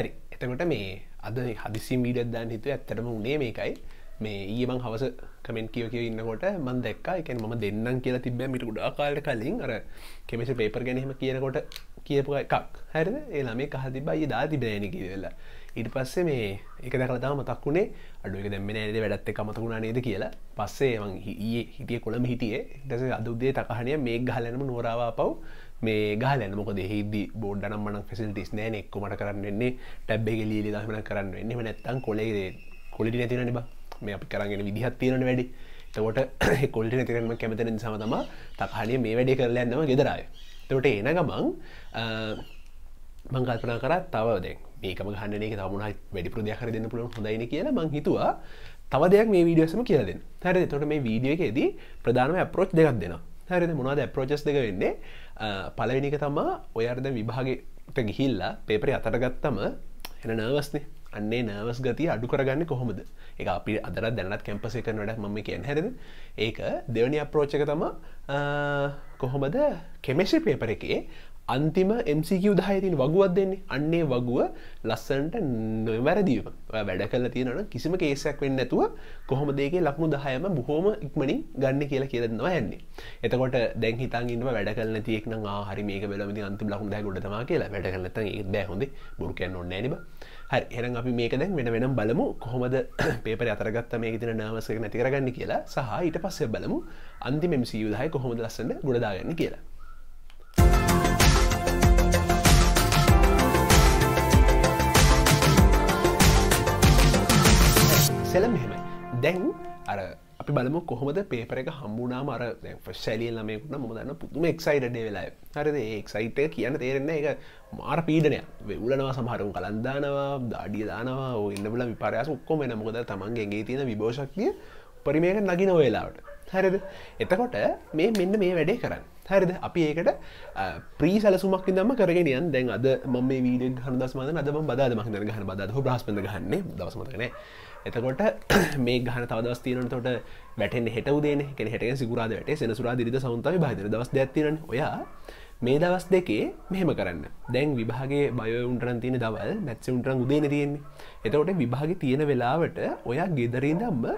හරි එතකොට මේ අද හදිසි මීඩදදාන්න හිතුව ඇත්තටම උනේ මේකයි මේ ඒබං හවස කමෙන්ට කියව කියව ඉන්නකොට මන් දැක්කා එක ම දෙන්නම් කියලා තිබ මිට ගුඩා කාලට කලින් අර කෙමෙස පේපර් ගැනීම කියනකොට කියපු එකක් හැරද ඒලා මේ කහතිබයි දාති බෑන කියවෙලා ඉට පස්සේ මේ එක දැකලතා මතක්ුණේ අඩුවක දැම නෑද වැඩත් එක මතකුණා නේද කියලා පස්සේ ඒ හිටිය කොළම හිටියේ දැස අදුදේ තකහනය මේ ගහලනම නොරාවා පව් මේ ගාලන මොකද හිදදි බෝඩ්ඩනම් මන ෆෙසිල්ටිස් නෑන එක්ක මට කරන්නන්නේ ටැබ්බෙ ලීලි දහමන කරන්න එන්නම නැත්තන් කොලේ කොලි නැතින බ මේ අපි කරගෙන විදිහත් තියෙන වැඩි තකොට කොල්ට නැතිරම කැමතන සමතම තකහනිය මේ වැඩි කරලා ඇන්නම ගෙදරයි තොට එන ගමන් මංකල්පනා කරත් තවද මේකම ගහන්නනක තමුණ වැඩි ප්‍රදයක්කර දෙන්න පුළුවන් හොඳයින කියලා මං හිතුවා තව දෙයක් මේ වීඩියසම කියලද හැරද තොට මේ වීඩියකේදී ප්‍රධානම අපපරෝච් දෙකක් දෙෙන හැරද මොනාද ප්‍රෝචස් දෙක වෙන්නේ පලවෙනික තමා ඔයර්ද විභාගට ගිහිල්ලා පේපරි අතර ගත්තම එන නර්වස්නේ අන්නේ නර්වස් ගති අඩු කරගන්න කොහොමද එක අපි අදර දැනත් කැම්පසේ කරන වැඩක් මම කියෙන් හැරද ඒක දෙවනි අප්‍රෝච්චක තම කොහොමද කෙමෙසි පේපර එකේ අන්තිම MCQ දායතින් වගුවත් දෙන්නේ අන්නේ වගුව ලස්සනට නොවැරදිීම වැඩ කල තියෙනන කිසිම කේසයක් වෙන්න ඇතුව කොහොම දෙගේ ලක්ුණු දහයම බොහෝම ඉක්මනින් ගන්න කියලා කියරෙන්නවා ඇන්නේ එතකොට දැන් හිතන්ගන්නම වැඩ කල තියෙක් න හරි මේ වෙලමති අන්ති ලක්ු දැ ගොටතම කියලා වැඩ කලත ඒ බැහොඳ බොරුකයන් ඔන්න නිබ හරි එරන් අපි මේක දැන් වෙන වෙනම් බලමු කොහොමද පේපර අතරගත්ත මේ තින නාමසක නැතිකරගන්න කියලා සහ ඊට පස්සේ බලමු අන්තිම MCU දහය කොහොමද ලස්සන්න ගොඩදාගන්න කියලා ඉස්සල මෙහෙම දැන් අර අපි බලමු කොහොමද පේපර එක හම්බුනා මර ෆශලිය ළමයකුට ම දන්න පුතුම එක්සයිටඩේ වෙලා හරිද ඒක්සයිට කියන්න තේරෙන්නේ එක මාර පීඩනය වෙවුලනවා සමහරුම් කලන්දානවා දාඩිය දානවා ඉන්නබල විපරයාස ඔක්කොම නමුකද තමන්ගේගේ තියෙන විභෝෂක්තිය පරිමයක නගින වෙලාවට හරිද එතකොට මේ මෙන්න මේ වැඩේ කරන්න හරිද අපි ඒකට ප්‍රී සැලසුමක් දම කරගෙනයන් දැන් අද ම මේ වීඩ හරදස්මද අදම බදාදමක් ගහන බදහ ප්‍රස්පඳ ගන්න දවසමතකනෑ එතකොට මේ ගහන තවදස් තියනට තොට වැටෙන් හෙට උදේන කෙන හට සිගුරාද වැට සෙනසුරා දිරිද සෞන්තව භාදර දවස් දැත්තිරන ඔයා මේ දවස් දෙකේ මෙහෙම කරන්න දැන් විභාගේ බයවුන්ටරන් තියෙන දවල් මැත්සවුන්ටරන් උදේන තියෙන්නේ එතකොට විභාග තියෙන වෙලාවට ඔයා ගෙදරීදම්ම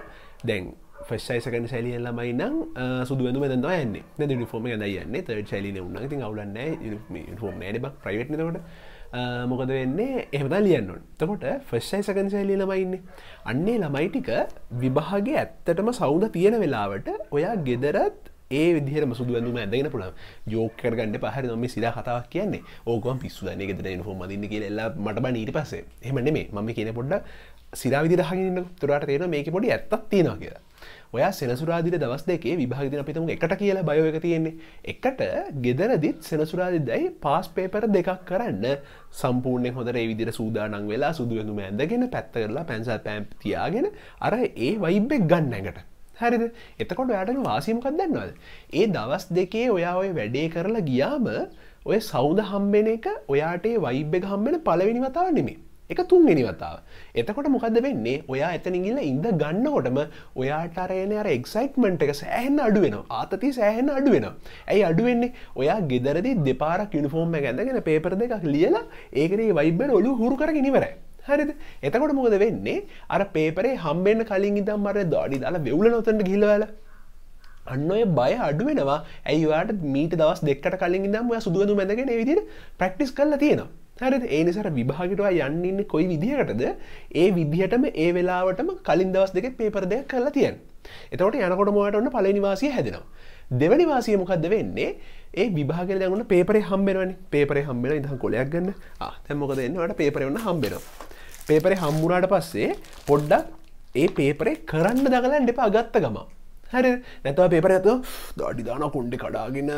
දැන් ෆස්සයිසකන ශැලියෙන් ළමයි නම් සුදුවඳ මෙදන්න යන්නේ නිිෆෝම ගැදයන්න ත ශැලින උන්න ති අවුලන්න ෝම නෑන ප්‍රයිවට්නකට මොකද වෙන්නේ එහමත ලියන්නුන් තකොට ෆස්යි සකන්සයිලිය ළමයින්න අන්නේ ළමයි ටික විභාගේ ඇත්තටම සෞද තියෙන වෙලාවට ඔයා ගෙදරත් ඒ විදිහට මසුදු ඇඳුම ඇදගෙන පුළුවන් යෝක කරගන්න පහරි නොම සිද කතාවක් කියන්නේ ඕකම පිස්සු දන ගෙදර ොහොම දින්න කිය එල්ලා මට බ ඊට පසේ එහම නෙමේ මම කියන පොඩ්ඩ සිරා විදිරහගන්න තුරට තේන මේක පොඩි ඇත්තත් තියෙනවා කියලා ඔයා සෙනසුරාදිර දවස් දෙකේ විභාගදින අපිතම එකට කියලා බයෝ එක තියෙන්නේ එකට ගෙදරදිත් සෙනසුරාදිදයි පාස් පේපර දෙකක් කරන්න සම්පූර්ණය හොඳර ඒ විදිර සූදානන් වෙලා සුදුුවඳුම ඇඳගෙන පැත්ත කරලා පැන්සල් පැම්තියාගෙන අර ඒ වයිබෙක් ගන්න එකට හරිද එතකොට ඔයාට වාසීමකක් දන්නවද ඒ දවස් දෙකේ ඔයා ඔය වැඩේ කරලා ගියාම ඔය සෞද හම්බෙන එක ඔයාට වයිබ්බෙ හම්බෙන පලවෙනිවතාව නෙමේ එක තුන්වෙනි වතාව එතකොට මොකද වෙන්නේ ඔයා එතනිගිල ඉඳ ගන්නකොටම ඔයාට අරයන අර එක්සයිට්මට් එක සෑහන්න අඩුවෙන ආතති සෑහන අඩුවෙන ඇයි අඩුවෙන්නේ ඔයා ගෙදරදි දෙපාරක් යුනිෆෝර්ම ගැඳගෙන පේපර දෙකක් ලියලා ඒකරේ වයිබෙන් ඔලු හුරු කර ගෙනවරයි හරිද එතකොට මොකද වෙන්නේ අර පේපරේ හම්බෙන් කලින් ඉදම් මර දඩි දාලා වෙවුල නොතට ගිලවල අන්න ඔය බය අඩුවෙනවා ඇයිවාට මීට දවස් දෙක්කට කලින් ඉදම් ඔය සුදුවඳු මැදගෙන විදිට ප්‍රක්ටිස් කරලා තියෙනවා හරි ඒනිසර විභාගටවා යන්නන්න කොයි විදිහකටද ඒ විදිහටම ඒ වෙලාවටම කලින් දවස් දෙක පේපර දෙයක් කරලා තියෙන් එතවට යනකොට මොට ඔන්න පලනිවාසය හැදෙනවා දෙවැනි වාසය මොකක්ද වෙන්නේ ඒ විභාගල යන්න පේපරේ හම්බෙනවනි පේපරේ හම්බෙන ඉදහ කොලයක් ගන්න තැම්මොකද එන්නට පේපරවන්න හම්බෙනවා පේපරේ හම්බුණට පස්සේ පොඩ්ඩක් ඒ පේපරේ කරන්න දගලන් එපා අගත්ත ගමා හර නැතව පේපර ඇත දඩිදාන කොන්්ඩි කඩාගෙන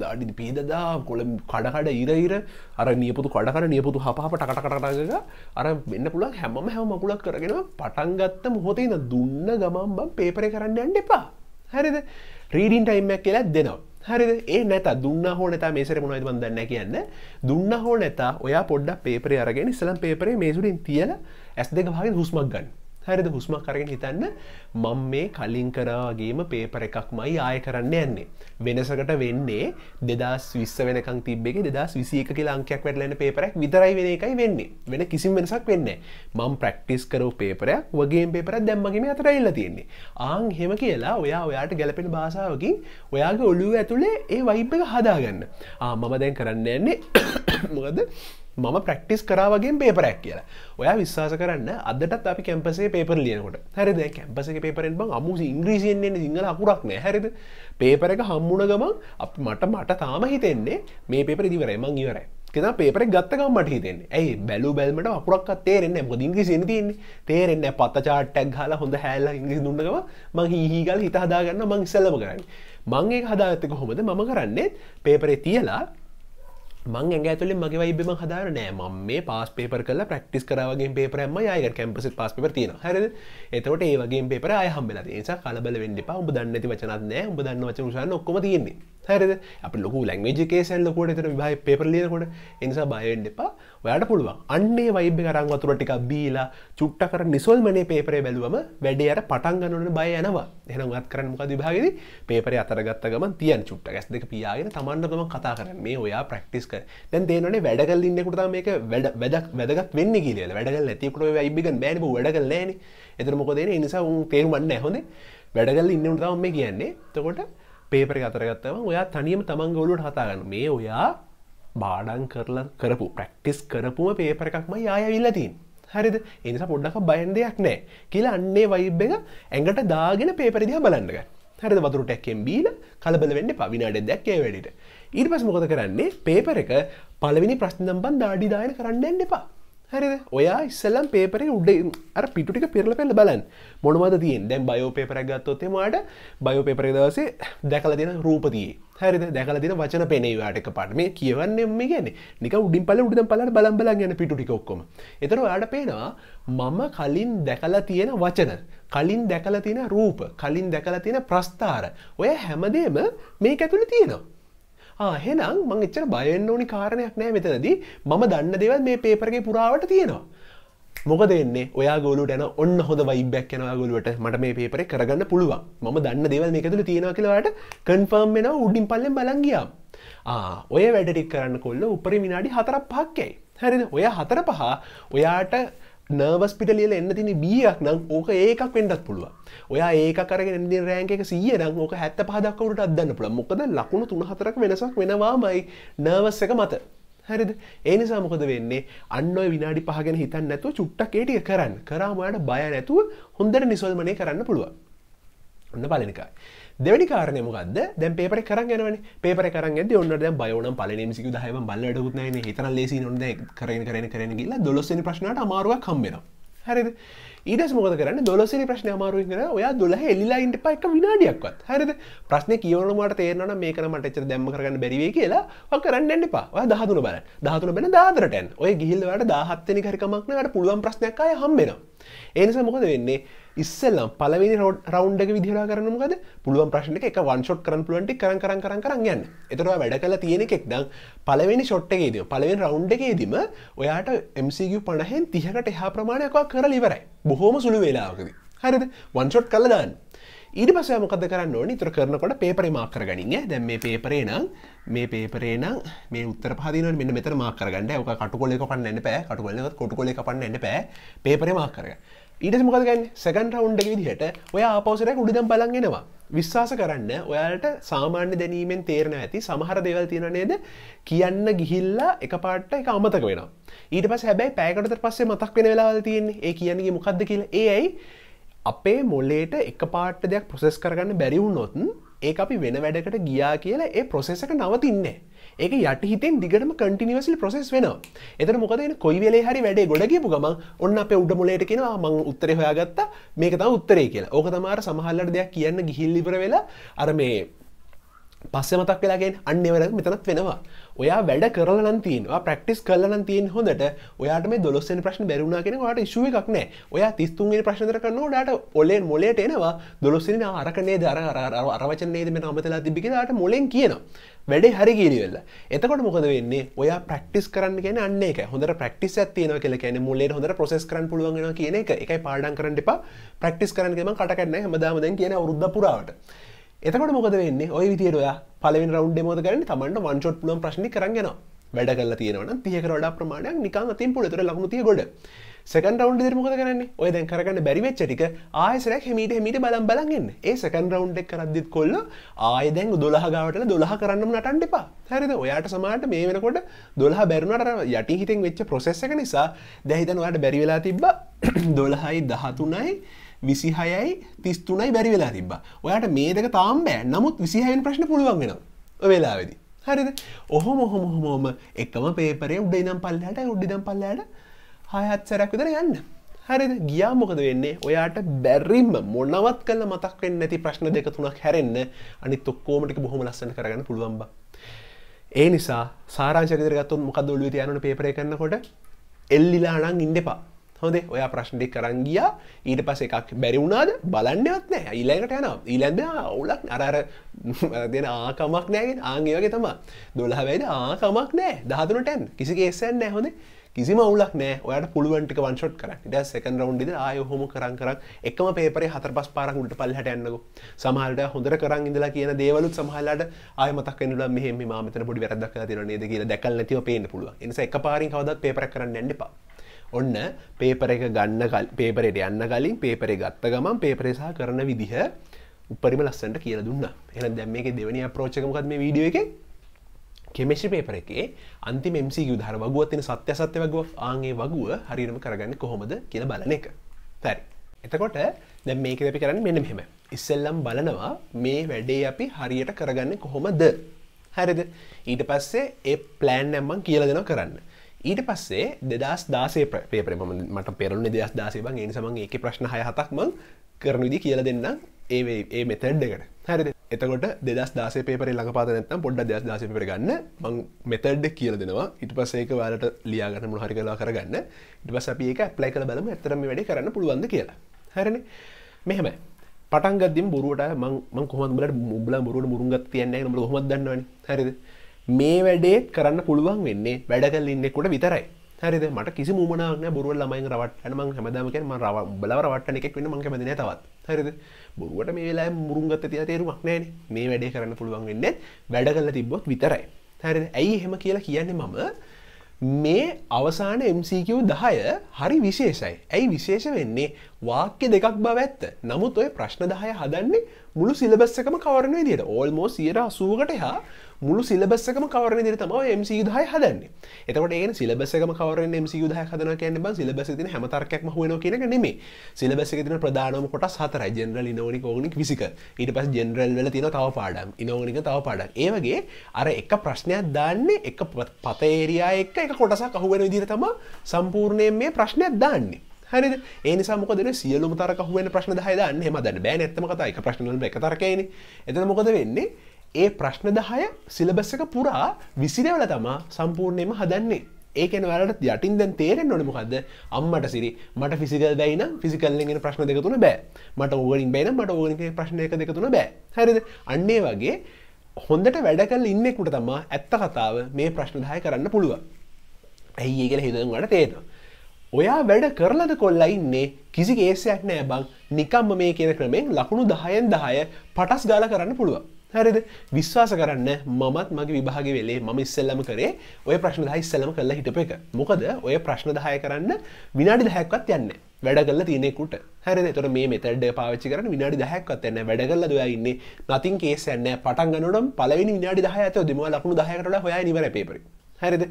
දඩි පීදදා කොළ කඩකඩ ඉරයිර අර නියපුතු කඩකර නියපුතු හපාපට කටකටටග අර වෙන්න පුළක් හැමම හැම මකුලක් කරගෙන පටන්ගත්ත මොහොතේ න දුන්න ගමම් බම් පේපර කරන්න ඇන්න එපා හරිද රීඩින් ටයිම්මක් කියලා දෙනවා හරි ඒ නැත දුන්න හෝ නතා මේසර මුණයිද බඳන්න කියන්න දුන්න හෝ නැතා ඔයා පොඩ්ඩක් පේපරේ අරගෙන ඉස්සලම් පේපරේ මේසුරින් තියල ඇස් දෙක හගේ හුස්මක් ගන්න හරිද හුස්මක් කරගෙන හිතන්න මං මේ කලින් කරාගේම පේපර එකක් මයි ආය කරන්න යන්නේ. වෙනසකට වෙන්නේ දෙදස් විස්ස වෙනකං තිබේ දෙදස් විසික ලංකයක් වැටලන පේපරක් විතරයි වෙන එකයි වෙන්නේ වෙන කිසිම වෙනසක් වෙන්න මං ප්‍රක්ටිස් කරව පේපරයක් වගේ පේපර දැම්මගේම අතරඉල්ල තියෙන්නේ. ආං හෙම කියලා ඔයා ඔයාට ගැලපෙන භාසාාවකින් ඔයාගේ ඔලුව ඇතුළේ ඒ වයිප එක හදාගන්න. ආ මම දැන් කරන්න යන්නේ මොකද මම ප්‍රක්ටිස් කරාවගේ පේපරැක් කියලා ඔයා විශ්වාස කරන්න අදටත් අපි කැම්පසේ පේපර ලියනකොට හැරිද කැම්පසක පේපරෙන් බං අමු ඉංග්‍රීසියෙන්න්නේ සිංහල අකුරක් නෑ හැරිද පේපරක හම්මුණ ගමන් අප මට මට තාම හිතෙන්නේ මේ පේපර ඉදිවරයි මං ඉවරයි කෙන පේපරක් ගත්තකම් මට හිතෙන්නේ ඇයි බැලු බැල්මට අපපුරක් තේරෙන්න මොද ඉංග්‍රී සිනතින්න තේරෙන්න පත්ත චාට්ටක් හලා හොඳ හැල්ල ඉංග්‍රි දුන්නකම මං හිහිගල් හිතහදාගන්න මං ඉසල්ලම කරන්න මංගේ හදාගත්තක හොමද මම කරන්නේ පේපරේ තියලා මං ඇඟ ඇතුලේ මගේ වයිබම හදාර නෑ ම මේ පස් පේපර කල ප්‍රක්ටිස් කරවගේ පේපරම යක කැම්පසි පස් පප තින හර එතවට ඒවගේ පේපර අයහම්බලද නිසා කලබල වෙන්න පා උබ දන්නති වචනත් නෑ උබ දන්න වච ෂ ඔක්කොම තියෙන්නේ හරිද අප ලොකු ලැංවේජ කේසන් ලොකොට තන විභයි පෙපරලියකොට එනිසා බයෙන්ඩ එපා ඔයාට පුළුවන් අන්නේ වයිබ් කරන් වතුර ටික් බීලා චුට්ට කර නිසල්මනේ පේපරේ බැලුවම වැඩේ අර පටන්ගන්නට බය යනවා එනවත් කරන මොකද විභාගෙද පේපර අතරගත්ත ගම තියන් චුට්ට ඇස් දෙක පියාගෙන තමන්නටම කතා කරන මේ ඔයා ප්‍රක්ටිස් කර දැන් දේනනේ වැඩගල් ඉන්නෙකුට මේක වැඩ වැඩක් වැදගත් වෙන්න කියල වැඩගල් ඇතිකුට ඉබිග බැන වැඩගල් නෑන එතර මොකදේ නිසා උන් තේරුවන්න හොඳේ වැඩගල් ඉන්නට තම මේ කියන්නේ තකොට පේපර අතරගත්තම ඔයා තනියම තමන් ගොලුට හතාගන්න මේ ඔයා බාඩන් කරලා කරපු ප්‍රක්ටිස් කරපුම පේපර එකක්ම යායවිල්ලතින් හරිද එනිසා පොඩ්ඩක් බයන් දෙයක් නෑ කියලා අන්නේ වයිබ් එක ඇඟට දාගෙන පේපරිදිහ බලන්නග හරද වතුරට ඇක්කෙන් බීල කලබල වෙන්න පවිනාඩ දැක්කේ වැඩට ඊට පස් මොකද කරන්නේ පේපර එක පලවිනි ප්‍රශ්නම්බන් දාඩිදායන කරන්න එන්න එපා හරි ඔයා ඉස්සල්ලම් පේපර උඩ අර පිටික පෙරල පෙල්ල බලන් මොනවද තියෙන් දැම් බයෝපේපරගත්තොත්තේ මට බයෝපේපර දවසේ දැකල දෙන රූපතියේ හරි දැකල දින වචන පෙනේවාට පාට මේ කියවන්නෙම ගැන නික උඩින් පල උඩ පල බලම්බල ගැන පිටිකොක්කොම එතර යාට පේනවා මම කලින් දැකලා තියෙන වචන කලින් දැකලා තියෙන රූප කලින් දැකලා තියෙන ප්‍රස්ථාර ඔය හැමදේම මේ ඇතුළ තියෙනවා ආහෙනම් මං එච්චර බයෙන්න්න ඕනි කාරණයක් නෑ මෙතනද මම දන්න දෙවල් මේ පේපරගේ පුරාවට තියෙනවා මොක දෙන්නේ ඔයා ගොලුට යන ඔන්න හොඳ වයිබැක් යන ගොලුවට මට මේ පේපර කරගන්න පුළුවන් මම දන්න දෙවල් එකතුළ තියෙනවා කියලවට කන්ෆර්ම් වෙන උඩින් පල්ලෙන් බලංගියම් ඔය වැඩටික් කරන්න කොල්ල උපරි විනාඩි හතරක් පහක්කයි හැරිද ඔය හතර පහ ඔයාට නර්වස් පිටලියල එන්න තින බියක් නම් ඕක ඒකක් වෙන්ඩත් පුළුව ඔයා ඒක කරගෙන රෑන්ක සිය නම් ඕක හැත්ත පහදක්කවට අදන්න පුළ මොකද ලකුණු තුන හතරක් වෙනසක් වෙනවාමයි නර්වස්සක මත හරිද ඒනිසා මොකද වෙන්නේ අන්න විනාඩි පහගෙන හිතන් නැතුව චුට්ටක් ඒටිය කරන්න කරාමයට බය නැතුව හොඳට නිසල්මනය කරන්න පුළුව ඔන්න බලනිකායි දෙවැනි කාරණයමකක්ද දැන් පේපර කරගනවන පේපර කරග ඔන්නට බයවන පලනමසික දහම බල්ලටකුත්න හිතන ලෙසි නොද කරන කරන කරන කියලා දොලොස්සනි ප්‍රශ්නට අමාරුවක් කම්බෙනවා හැරිද ඊට මොද කරන්න දොලසරි ප්‍රශ්න අමාරුවෙන් කර ඔයා දොලහ එල්ලයින්ට ප එක විනාඩියක්වත් හරිද ප්‍රශ්න කියවනමට තේරන මේකන මටච දැම්ම කරන්න බැරිවේ කියලා කරන්න එන්න පා දහතුන බල දහතුන බෙන දාදරටන් ඔය ගිහිල්ලවට දාහත්තනි හරිකමක්නට පුළුවන් ප්‍රශ්නයක්කාය හම්බෙනවා ඒනිස මොකද වෙන්නේ ඉස්සල්ලම් පලවෙනි රවන්්ඩක විදිහලා කරනමකද පුළුවන් ප්‍රශ්න එක වන්ෂොට් කරන පුලන්ටි කර කර කර කරන්න යන්න එතරවා වැඩ කලා තියෙන එකෙක්දම් පලවෙනි ෂොට්ටකේදීම පලවෙන් රවන්් එකේදීම ඔයාට MCQ පණහෙන් තිහකට එහා ප්‍රමාණයක්වා කර ලිවරයි බොහෝම සුළු වෙලාවකද හරිද වන්ෂොට් කල දාන්න ඊට පස මොකද කරන්න ඕනි තුර කරනකොට පේපර මාකර ගනින්න දැම් මේ පේපරේ නම් මේ පේපරේ නම් මේ උත්තර පහදින මෙන්න මෙතර මාකරගන්න ඔක කටුකොලෙ පන්න පෑ කටුකොල කොටුකොල පන්න පෑ පේපර මාකරගන්න ඊට මොකදගන්න සකන් රවුන්්ඩ විදිහට ඔය අපවසරයක් උඩිදම් බලන්ගෙනවා විශ්වාස කරන්න ඔයාලට සාමාන්‍ය දැනීමෙන් තේරණ ඇති සමහර දෙවල් තියෙන නේද කියන්න ගිහිල්ලා එක පාට්ට එක අමතක වෙන ඊට පස් හැබැයි පෑකටත පස්සේ මතක් වෙන වෙලාවල් තියෙන් ඒ කියන්නේ මොකක්ද කියල ඒයි අපේ මොල්ලේට එක පාට්ට දෙයක් ප්‍රොසෙස් කරගන්න බැරිවුන්නොතුන් ඒ අපි වෙන වැඩකට ගියා කියලා ඒ ප්‍රොසෙසක නවතින්නේ ඒක යටහිතෙන් දිගටම කටිනිවසල් ප්‍රසෙස් වෙන එතර මොකදන කොයිවෙල හරි වැඩේ ගොඩගපු ගම ඔන්න අප උඩ මොලට කෙනවා මං උත්තර හොයාගත්ත මේක තම උත්තරේ කියලා ඕක තමාර සමහල්ලට දෙයක් කියන්න ගිහිල්ලිබර වෙලා අර මේ පස්සෙ මතක් වෙලාගෙන් අන්නවර මෙතනත් වෙනවා ඔයා වැඩ කරලන තින් ප්‍රක්ටිස් කරලන තින් හොඳට ඔයාට මේ දොස්සෙන් ප්‍රශ්න බැරුණා කෙන ට ශුව එකක්නෑ ඔයා තිස්තුන්ගේ ප්‍රශ්නර කරන්න ඩට ඔලේ මොලට එනවා දොස්සෙන ආරකනේ දර අරවචනේද මේ නමතලා තිබිෙනට මොලෙන් කියනවා වැඩේ හරි කිරිවෙල්ල එතකොට මොකද වෙන්නේ ඔයා ප්‍රක්ටිස් කරන්න කියෙන අන්නේ එක හොඳ ප්‍රක්ටිස් ඇතින කෙල කැන මුල්ලේ හොඳ ප්‍රසෙස් කරන්න පුළුවන් කියන එක එකයි පාඩන් කරන්න එපා ප්‍රක්ටිස් කරන්නගම කටකරන්න හමදාමදැන් කියන වරුද්ධ පුරාවට එතකොට මොකද වෙන්නේ ඔය විදියට ඔයා පලෙන් රවන්් ෙමෝද කරන තමන්ට වංචොට් පුලම් ප්‍රශ්ි කරගෙන වැඩ කල තියෙනවන තියකර වඩා ප්‍රමාණයක් නිකා තින් පොලතුර ලක්ුණතිය ගොඩ සකන් රවන්් දෙරමක කරන්න ඔය දැන් කරගන්න බැරිවෙච්චටික ආයසරක් හමිට හමිට බලම් බලගෙන් ඒ සකන් රවන්් එක් කරදදිත් කොල්ල ආයදැන් දොලහගාවට දොලහ කරන්නම නටන් එපා හැරිද ඔයාට සමට මේ වෙනකොට දොලහ බැරුණට යටි හිතෙන් වෙච්ච ප්‍රසෙස්සක නිසා දැහිතනවාට බැරිවෙලා තිබ්බ දොලහයි දහතුනයි විසිහයයි තිස්තුනයි බැරි වෙලා තිබ ඔයාට මේ දෙක තාම් බෑ නමුත් විසිහයෙන් ප්‍රශ්න පුළුවන් වෙනවා වෙලාවෙදි හරිද ඔහොම ඔහොම හොමෝම එකම පේපරේ උඩ ඉනම් පල්ලට උඩිදම් පල්ලට හයත්සරක් විතර යන්න හරිද ගියා මොකද වෙන්නේ ඔයාට බැරිම මොනවත් කල මතක් වෙන්න නැති ප්‍රශ්න දෙක තුනක් හැරෙන්න අනිත් ඔක්කොමටික බොහොම ලස්සන කරගන්න පුළුවන් බා ඒ නිසා සාරාංශක විතර ගත්තොත් මොකද ඔළුවේ තියාගෙන පේපරේ කරනකොට එල්ලිලා නම් ඉන්න එපා හොඳේ ඔයා ප්‍රශ්ටි කරංගිය ඊට පස එකක් බැරිවුණාද බලන්නවත් නෑ ඊලෑඟට යන ඊලැඳ ඔවුලක් අරර දෙන ආකමක් නෑගෙන් ආගේ වගේ තමා දොළහවැයිද ආකමක් නෑ දහතුනටැන් කිසි ඒසන් නෑ හොඳේ කිසිම වුලක් නෑ ඔයට පුළුවන්ටික වංශොට් කර ඉට සකන් රවන්්ඩිද අයහොම කරන් කරක් එකම පේපරේ හතර පස් පාරකුට පල්ලට එන්නක සමහලට හොඳර කරන් ඉඳලා කියන දේවලුත් සහලට අයමතක් ල මෙහම මාමත පොඩි වැරදක් තිරනේද කියලා දැකල් නැතිව පේන්න පුළුව එනිසා එක පාරින් කවදත් පේපර කරන්න ඇන්නපා ඔන්න පේපර එක ගන්න පේපරයට යන්න කලින් පේපරේ ගත්ත ගමන් පේපරේසා කරන විදිහ උපරිම ලස්සට කියල දුන්න එන දැම් මේ දෙවනි අප්‍රෝචකමකත් මේ වීඩිය එක කෙමෙෂි පේපර එකේ අන්ති මෙමසි යුදහර වගුවත් එන සත්‍ය සත්‍ය වගුව ආගේ වගුව හරිරම කරගන්න කොහොමද කියල බලන එක තැරි එතකොට දැ මේක දැපි කරන්න මෙන මෙහෙම ඉස්සල්ලම් බලනවා මේ වැඩේ අපි හරියට කරගන්න කොහොමද හැරිද ඊට පස්සේ ඒ ප්ලෑන් නැම්මන් කියල දෙෙන කරන්න ඊට පස්සේ දෙදස් දාසේ පේපර මට පෙරුණ දෙදස් දාසේ බං ඒ සමන් ඒක ප්‍රශ්න හය හතක්මං කරනවිදි කියල දෙන්න ඒ ඒ මෙතැඩ්ඩකට හැරිද එතකොට දෙදස් දාස පේපර ලඟපාත නැත්තම් පොඩ්ඩ දෙදස් දාස පෙර ගන්න මං මෙතඩ්ඩ කියල දෙනවා ඉට පසේක වාලට ලියාගන්න මුහරි කලා කරගන්න ඉට පස අප ඒක ප්ලයි කළ බලම ඇතරම වැඩ කරන්න පුළුවන්ද කියලා හැරන මෙහෙම පටන්ගදදිම් බොරුවට මං කොහොමට මුබල මුරුවට මුරුන්ගත් තියන්නේ නොට හොමදන්නවන හැරිද මේ වැඩේ කරන්න පුළුවන් වෙන්නේ වැඩකල් ඉන්නෙකුට විතරයි හරිද මට කිසි මුමනාවන බොරුවල් ළමයින් රවට්ටන මං හැමදාමක ම රව බලවරවට්ටන එකක් වන්න මං කැමතින තවත් හරිද බොරුවට මේලා මුරුන්ගත තිය තේරුමක් නෑන මේ වැඩේ කරන්න පුළුවන් වෙන්න වැඩ කල්ල තිබ්බොත් විතරයි හරි ඇයි හෙම කියලා කියන්නේ මම මේ අවසාන MCQ දහය හරි විශේෂයි ඇයි විශේෂ වෙන්නේ වාක්‍ය දෙකක් බව ඇත්ත නමුත් ඔය ප්‍රශ්න දහය හදන්නේ මුළු සිලබස්සකම කවරණය දිට ඕල්මෝ සියර අසුවකට හා මුළු සිලබස්සකම කවරන දිර තම MC දහය හදන්නේ එතකට ඒ සිලබසක කවරෙන් MC යුදහ හදන කියන්න බ සිලබස තින හැමතර්කයක් හුවන කියනක නෙමේ සිලබස තින ප්‍රධානම කොට සතර ජෙනරල් ඉනෝනික ඕනික් විසික ඊට පස් ජෙනරල් වල තින තව පාඩම් ඉනෝනික තව පාඩක් ඒවගේ අර එක ප්‍රශ්නයක් දාන්නේ එක පතේරයා එක් එක කොටසක් අහුවෙන විදිර තම සම්පූර්ණය මේ ප්‍රශ්නයක් දාන්නේ හරි ඒනිසා මොකද සියලු තරක හුවෙන ප්‍රශ්න හයදන්න හම දන්න බෑ නැත්තම කතයි ප්‍රශ්න එකතරකයන එත මොකද වෙන්නේ ඒ ප්‍රශ්න දහය සිලබස් එක පුරා විසිරවල තමා සම්පූර්ණයම හදන්නේ ඒකන වැලට යටින් දැන් තේරෙන් නොන මොහද අම්මට සිරි මට ෆිසිකල් දැයින ෆිසිකල්ලගෙන ප්‍රශ්න දෙක තුන බෑ මට ඕගලින් බැන මට ඕගනික ප්‍රශ්නයක දෙක තුන බෑ හරිද අන්නේ වගේ හොඳට වැඩකල් ඉන්නෙකුට තමා ඇත්ත කතාව මේ ප්‍රශ්නදාය කරන්න පුළුවන් ඇයි ඒගෙන හිදවට තේෙන ඔයා වැඩ කරලද කොල්ලා ඉන්නේ කිසි ඒසයක් නෑ බං නිකම්ම මේ කියන ක්‍රමෙන් ලකුණු දහයෙන් දහය පටස් ගාල කරන්න පුළුවන් හරිද විශ්වාස කරන්න මමත් මගේ විභාග වෙලේ ම ඉස්සල්ලම කරේ ඔය ප්‍රශ්න දහයි ඉස්සලම කරලා හිටප එක මොකද ඔය ප්‍රශ්න දහය කරන්න විනාඩි දහැක්වත් යන්න වැඩ කල්ල තියනෙකුට හරි තොර මේ මෙතැඩ පාච්චි කරන විනාඩි දහැක්වත් යන්න වැඩ කල්ල දොයඉන්නේ නතින් කේසන්න පටන් ගනනම් පලවිනි විනාඩි දහ ඇත දෙම ලකුණු දහකට හොයා නිවර පේපරි හරිද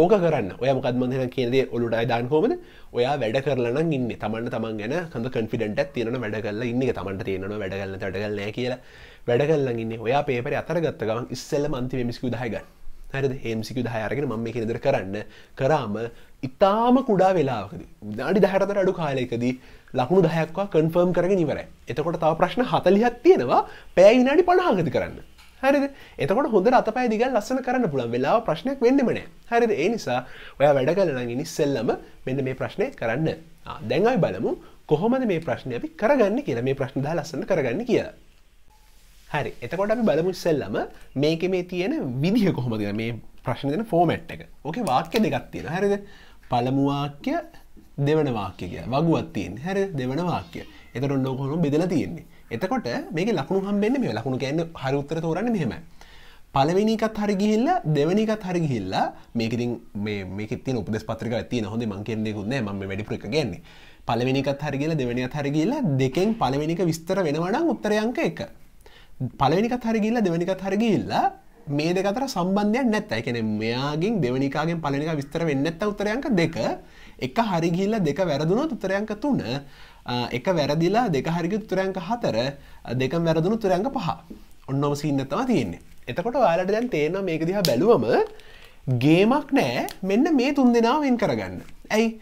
ඕක කරන්න ඔය මොකක්මන්හන කියදේ ඔලුට අයිදාන් හෝමද ඔයා වැඩ කරලන ඉන්න තමන්න තමන් ගැන කඳ කන්ෆිඩට තියෙන වැඩගල්ල ඉන්න තමන්ට තියෙනවා වැඩගල්ල ටගල්න කියලා වැඩ කල්ලගන්න ඔයා පේපර අතරගත්ත ගම ඉස්සල්ල මන්ති මිසිකු දායගන්න හරද ඒමසිකු දායරගෙන මම කෙනෙදර කරන්න කරාම ඉතාම කුඩා වෙලාකද දාඩි දහරතර අඩු කාලයකදී ලකුණු දහයක්වා කන්ෆර්ම් කරගෙන ඉවරයි එතකොට තව ප්‍රශ්න හතලිහත් තියෙනවා පෑවිනාඩි පණහාගති කරන්න හරිද එතකොට හොඳ අතපයි දිග ලස්සන කරන්න පුළන් වෙලා ප්‍රශ්නයක් වෙන්නමන හරිද ඒ නිසා ඔය වැඩ කලනග නිස්සල්ලම මෙන්න මේ ප්‍රශ්නය කරන්න දැන්යි බලමු කොහොමද මේ ප්‍රශ්නය අපි කරගන්න කියලා මේ ප්‍රශ්නදා ලස්සන කරගන්න කියලා හරි එතකොට අපි බලමු ඉස්සෙල්ලම මේක මේ තියෙන විදිහ කොහොමද මේ ප්‍රශ්න දෙන ෆෝමැට් එක. ඕකේ වාක්‍ය දෙකක් තියෙනවා. හරිද? පළමු වාක්‍ය දෙවන වාක්‍ය කියලා. වගුවක් තියෙන. හරිද? දෙවන වාක්‍ය. එතකොට ඔන්න කොහොම බෙදලා තියෙන්නේ. එතකොට මේකේ ලකුණු හම්බෙන්නේ මේ ලකුණු කියන්නේ හරි උත්තර තෝරන්නේ මෙහෙමයි. පළවෙනි එකත් හරි ගිහිල්ලා දෙවෙනි එකත් හරි ගිහිල්ලා මේක ඉතින් මේ මේකේ තියෙන උපදේශ පත්‍රිකාවක් තියෙන හොඳේ මං කියන්නේ දෙකුත් නෑ මම මේ වැඩිපුර එක කියන්නේ. පළවෙනි එකත් හරි ගිහිල්ලා දෙවෙනි එකත් හරි ගිහිල්ලා දෙකෙන් පළවෙනි එක විස්තර වෙනවා නම් උත්තරය අංක 1. පලවෙනිකත් හරගිල්ල දෙවනිකත් හරගිල්ලා මේ දෙකතර සම්බන්ධයක් නැත්ත එකන මෙයාගින් දෙවනිකාගෙන් පලනික විස්තර වෙන්නත් උත්තරයන්ක දෙක එක හරිගිල්ල දෙක වැරදුනොත් උත්තරයන්ක තුන එක වැරදිලා දෙක හරිග තුරයන්ක හතර දෙක වැරදුණු තුරයන්ක පහ ඔන්නොම සින්නත්තම තියෙන්නේ එතකොට යාලට දැන් තේන මේක දිහා බැලුවම ගේමක් නෑ මෙන්න මේ තුන් දෙනාව වෙන් කරගන්න ඇයි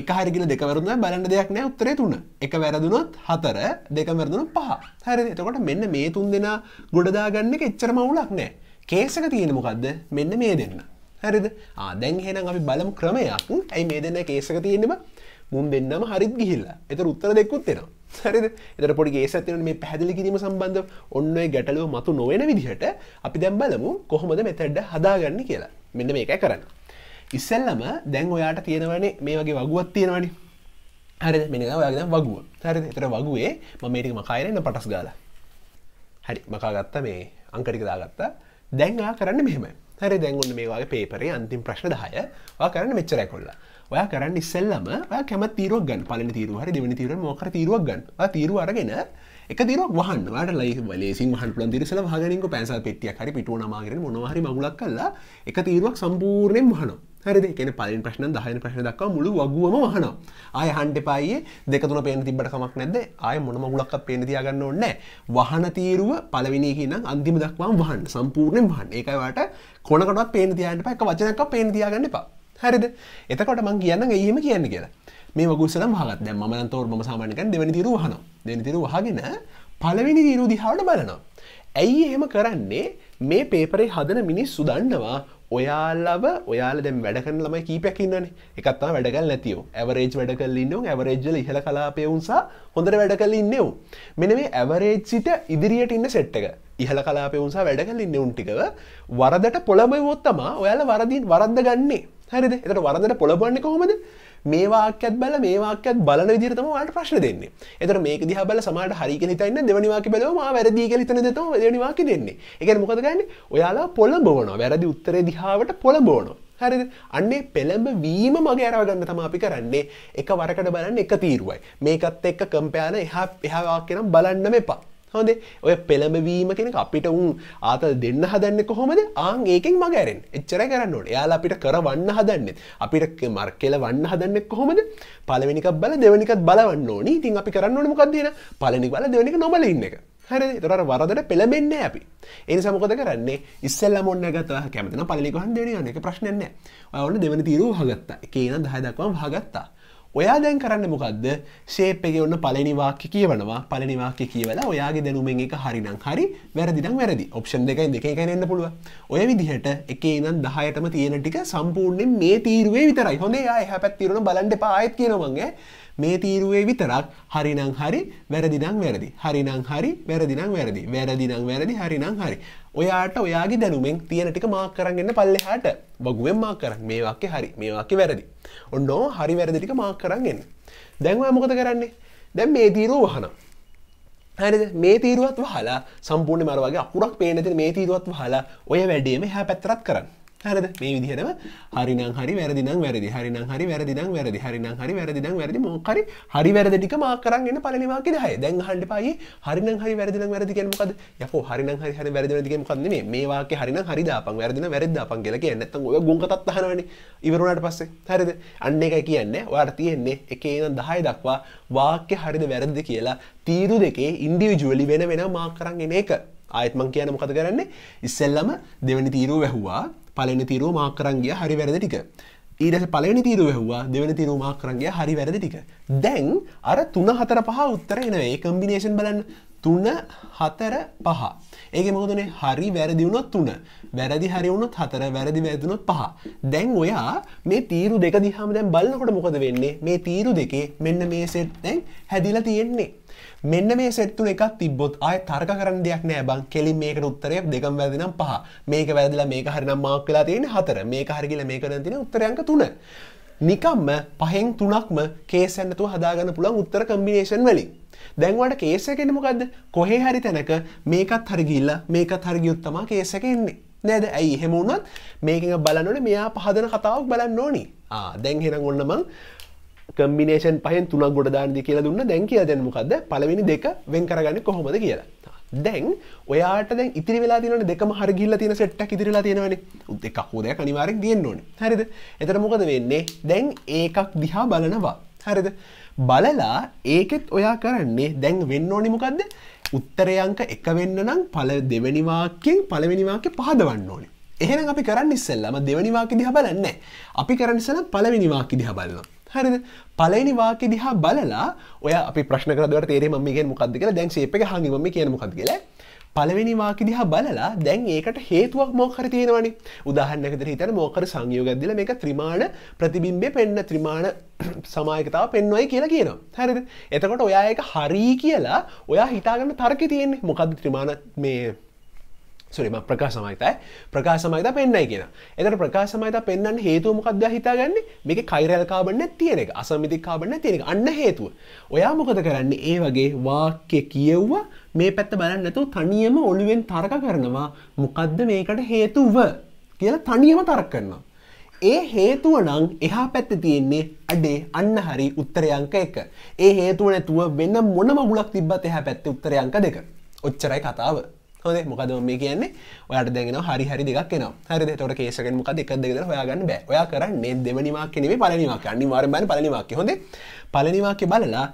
එක හරිගෙන දෙකවරුන බලන්න දෙයක් නෑ උත්තරේ තුන එක වැරදුනොත් හතර දෙකමරදුන පහ හරි එතකොට මෙන්න මේ තුන් දෙෙන ගොඩදාගන්න එච්චර මවුලක් නෑ කේසක තියෙන මොකක්ද මෙන්න මේ දෙන්න හරිද ආදැන් හෙනම් අපි බලම් ක්‍රමයක් ඇයි මේ දෙන්න කේසක තියෙනවා මුන් දෙන්නම හරිත් ගිහිල්ලා එත උත්තර දෙකුත්තෙනවා හරිද එතර පොඩි ඒසත්වන මේ පැදිලි කිරීම සම්බන්ධ ඔන්න ගැටලුව මතු නොවෙන විදිහට අපි දැම් බලමු කොහොමද මෙතැඩ්ඩ හදාගන්න කියලා මෙන්න මේකයි කරන්න ඉස්සල්ලම දැන් ඔයාට තියෙනවනේ මේ වගේ වගුවත් තියෙනවනි හරි මෙනි ඔයාගෙන වගුව හරි එතර වගුවේ මමටික මකායරන්න පටස් ගාලා හරි මකාගත්ත මේ අංකටික දාගත්තා දැන්වා කරන්න මෙහම හරි දැන්ගුන්න මේවාගේ පේපරේ අන්තිම ප්‍රශ්න දහය වා කරන්න මෙච්චරය කොල්ලා ඔයා කරන්න ඉස්සල්ලම කැම තීරුවක් ගන්න පලන තීරු හරි දෙවනි තීර මොකර තීරුවක් ගන්න තීරු අරගෙන එක තීරුවක් වහන්නවාට ලයි ලේ හන් පලන් තිරිසල හගනින්ක පැන්සල් පෙටිය හරි පිටුවනමාගෙන මොනවාහරි මගුලක් කල්ලා එක තීරුවක් සම්පූර්ණයෙන් වහනවා හරිද එකන පලින් ප්‍රශ්න දහයන ප්‍රශ්න දක්වා මුළු වගුවම වහන ආය හන්ඩපයියේ දෙකතුන පේන තිබට කමක් නැද ආය මොනම ගුලක් පේනතියාගන්න ඕන්න වහන තීරුව පලවිනිහි නම් අන්තිම දක්වාම් වහන් සම්පූර්ණයෙන් වහන් ඒකවට කොනකටත් පේන තියාට පයික වචනක් පේන තියාගන්න එපා හරිද එතකොට මං කියන්න ඒම කියන්න කියලා මේ වගුසල හගත් දැ මන තෝර් ම සාමානක දෙවැනි තිරු හන දෙනි තිරු හගෙන පලවෙනි තීරු දිහාට බලනවා ඇයි එහෙම කරන්නේ මේ පේපරේ හදන මිනිස් සුදන්නවා ඔයාල්ලව ඔයාල දැ වැඩකන ළම කීපයක් ඉන්නන එකත්තා වැඩකල් නැතිවෝ ඇවරේජ් වැඩ කල්ලින්නවා ඇවරේජ්ල ඉහල කලාපයවුන්සා හොඳර වැඩ කල ඉන්නවු මෙන මේ ඇවරේජ් සිට ඉදිරියට ඉන්න සෙට් එක ඉහල කලාපයවුන්සා වැඩකල් ඉන්න උන්ටිකව වරදට පොළබයිවොත්තමා ඔයාල වරදින් වරද්ද ගන්නේ හැරිද එතට වරදට පොළබන්නේ කොහොමද මේ වාක්‍යත් බල මේ වාක්‍යත් බලන විදිහටම ඔයාලට ප්‍රශ්න දෙන්නේ. එතකොට මේක දිහා බල සමහරට හරි කියලා හිතන්න දෙවෙනි වාක්‍ය බලව මා වැරදි කියලා හිතන දේ තමයි දෙවෙනි වාක්‍ය දෙන්නේ. ඒ කියන්නේ මොකද ගන්නේ? ඔයාලා පොළඹවනවා. වැරදි උත්තරේ දිහාවට පොළඹවනවා. හරිද? අන්නේ පෙළඹ වීම මගේ අරව ගන්න තමයි අපි කරන්නේ. එක වරකට බලන්න එක තීරුවයි. මේකත් එක්ක කම්පෑන එහා එහා වාක්‍ය නම් බලන්නම එපා. හොදේ ඔය පෙළඹවීම කෙනෙක් අපිට උන් ආතල් දෙන්න හදන්න කොහොමද ආං ඒකෙන් මගෑරෙන් එච්චර කරන්න ඕට යාලා අපිට කරවන්න හදන්නෙත් අපිට මර් කෙල වන්න හදන්න කොහොමද පලවෙනිකක් බල දෙවනිකත් බලවන්න ඕනි ඉතින් අපි කරන්න ඕන මොකක්දන පලනි බල දෙවනික නොබල ඉන්න එක හරි තොර වරදට පෙළබෙන්න අපි එනි සමකොද කරන්නේ ඉස්සල්ල මොන්න ගත කැමතින පලිකොහන් දෙන එක ප්‍රශ්නන්න ඔවුන්න දෙවන තීරු හගත්තා කියන දහදක්වම් හගත්තා ඔයා දැන් කරන්න මොකක්ද ශේපගේ ඔන්න පලනිවාක්‍ය කියවනවා පලනිවාක්‍ය කියවලා ඔයාගේ දැනුමෙන් එක හරිනම් හරි වැරදිනම් වැරදි ඔප්ෂන් දෙකයි දෙක එකනන්න පුළුව ඔය විදිහට එක නම් දහයටම තියෙන ටික සම්පූර්ණයෙන් මේ තීරුවේ විතරයි හොඳේ යා හැපැත් තිරුණ බලන්ඩ පායත් කියනවගේ මේ තීරුවේ විතරක් හරිනම් හරි වැරදිනම් වැරදි හරිනම් හරි වැරදිනම් වැරදි වැරදිනම් වැරදි හරිනම් හරි ඔයාට ඔයාගේ දැනුමෙන් තියෙන ටික මාක් කරන්න පල්ලෙහාට වගුවෙන් මාක් කරන්න මේ වාක්‍ය හරි මේ වාක්‍ය වැරදි. ඔන්න හරි වැරදි ටික මාක් කරන් එන්න. දැන් ඔයා මොකද කරන්නේ? දැන් මේ තීරුව වහනවා. හරිද? මේ තීරුවත් වහලා සම්පූර්ණයෙන්ම අර වගේ අකුරක් පේන්නේ නැති මේ තීරුවත් වහලා ඔය වැඩේම එහා පැත්තටත් කරන්න. හරද මේ විදිහටම හරිනම් හරි වැරදිනම් වැරදි හරිනම් හරි වැරදිනම් වැරදි හරිනම් හරි වැරදිනම් වැරදි මොකරි හරි වැරදි ටික මාක් කරන් එන්න පළවෙනි වාක්‍ය 10. දැන් අහන්න එපායි හරිනම් හරි වැරදිනම් වැරදි කියන්නේ මොකද්ද? යකෝ හරිනම් හරි හරි වැරදි වැරදි කියන්නේ මොකක්ද නෙමෙයි. මේ වාක්‍ය හරිනම් හරි දාපන් වැරදිනම් වැරදි දාපන් කියලා කියන්නේ. නැත්තම් ඔය ගොන් කතාත් අහනවනේ. ඉවර වුණාට පස්සේ. හරිද? අන්න ඒකයි කියන්නේ. ඔයාලට තියෙන්නේ 1 ඉඳන් 10 දක්වා වාක්‍ය හරිද වැරදිද කියලා තීරු දෙකේ ඉන්ඩිවිජුවලි වෙන වෙනම මාක් කරන් එන එක. ආයෙත් මම කියන්නේ මොකද කරන්නේ? ඉස්සෙල්ලම දෙවෙනි තීරුව වැහුවා. පලනි තීරුව මාකරන්ගේ හරි වැරදි ටික ඊට පලනි තීරුව හවා දෙවන තීරුව මාකරන්ගේ හරි වැරදි ටික දැන් අර තුන හතර පහ උත්තර එන ඒ කම්බිනේෂන් බලන් තුන හතර පහ ඒක මොකදනේ හරි වැරදිවුණොත් තුන වැරදි හරිවුණොත් හතර වැරදි වැදුනොත් පහ දැන් ඔයා මේ තීරු දෙක දිහාම දැන් බලන්නකොට මොකද වෙන්නේ මේ තීරු දෙකේ මෙන්න මේ සෙට් දැන් හැදිලා තියෙන්නේ මෙන්න මේ සෙත්තුන එකක් තිබොත් අය තර්ක කරන්න දෙයක් නෑ බං කෙලින් මේකට උත්තරය දෙකම වැදිනම් පහ මේක වැදලා මේක හරිනම් මාක් වෙලා තියෙන හතර මේක හරිගිල මේක තියෙන උත්තරයන්ක තුන නිකම්ම පහෙන් තුනක්ම කේසන්නතුව හදාගන්න පුළන් උත්තර කම්බිනේෂන් වලින් දැන්වට කේසකෙනමකක්ද කොහේ හරි තැනක මේකත් හරිගිල්ල මේකත් හරිගියුත්තමා කේසකෙන්නේ නෑද ඇයි හෙමුණත් මේක බලනට මෙයා පහදන කතාවක් බලන්න ඕනි දැන් හෙන ඔන්නමං කම්බිනේෂන් පහෙන් තුනක් ගොඩ දාන්නදි කියලා දුන්න දැන් කිය දැන් මොකක්ද පළවෙනි දෙක වෙන් කරගන්න කොහොමද කියලා දැන් ඔයාට දැන් ඉතිරි වෙලා තියෙනවනේ දෙකම හරි ගිහිල්ලා තියෙන සෙට් එකක් ඉතිරිලා තියෙනවනේ. උත් එකක් හෝ දෙයක් අනිවාර්යෙන් තියෙන්න ඕනේ. හරිද? එතන මොකද වෙන්නේ? දැන් ඒකක් දිහා බලනවා. හරිද? බලලා ඒකෙත් ඔයා කරන්නේ දැන් වෙන්න ඕනේ මොකද්ද? උත්තරේ අංක 1 වෙන්න නම් පළ දෙවෙනි වාක්‍යයෙන් පළවෙනි වාක්‍ය පහදවන්න ඕනේ. එහෙනම් අපි කරන්නේ ඉස්සෙල්ලාම දෙවෙනි වාක්‍ය දිහා බලන්නේ නැහැ. අපි කරන්නේ ඉස්සෙල්ලා පළවෙනි වාක්‍ය දිහා බලනවා. හරිද පලනි වාකෙ දිහා බලලා ඔය අපි ප්‍රශ්න කරදවට තේරේ ම මේ මොකක්ද කියලා දැන් ශේප එක හඟිම කියන මොකක්ද කියලා පලවෙනි වාකි දිහා බලලා දැන් ඒකට හේතුවක් මොකර තියෙනවනි උදාහරන්නකද හිතන මෝකර සංයෝගදදිල මේක ත්‍රමාණ ප්‍රතිබිම්බය පෙන්න ත්‍රමාණ සමායකතාව පෙන්වයි කියලා කියනවා හැරිද එතකොට ඔයා එක හරී කියලා ඔයා හිතාගන්න තර්ක තියෙන්නේ මොකද ත්‍රමාණ මේ සුරිම ප්‍රකාශ සමයිතයි ප්‍රකාශ සමයිත පෙන්න්නයි කියෙන එතට ප්‍රකාශ සමයිත පෙන්න්න හේතුමකක්ද හිතාගන්න මේක කයිරල් කාබන්න තියෙන එක අසමිති කාබන්න තියෙන අන්න හේතුව ඔයා මොකද කරන්නේ ඒ වගේ වාක්‍ය කියව්වා මේ පැත්ත බලන්නතු තනියම ඔළුවෙන් තර්ක කරනවා මොකක්ද මේකට හේතුව කියලා තනියම තර්ක කරනවා ඒ හේතුව නං එහා පැත්ත තියෙන්නේ අඩේ අන්න හරි උත්තරයංක එක. ඒ හේතුව නැතුව වෙන්න මොනම ගුලක් තිබත් එහැ පැත්ත උත්තරයංක දෙක. ඔච්චරයි කතාව. හොද මොකද මේ කියන්නේ ඔයාට දැගෙන හරි හරි දෙක් න හරි තොට කේසකෙන් මොකද එකක් දෙක හොයාගන්න බෑ ඔයා කරන්නේ දෙවනිවාක් නෙේ පලනිවාක අනිවාර බැන පලනිවාක්‍ය හොඳ පලනිවාක්‍ය බලලා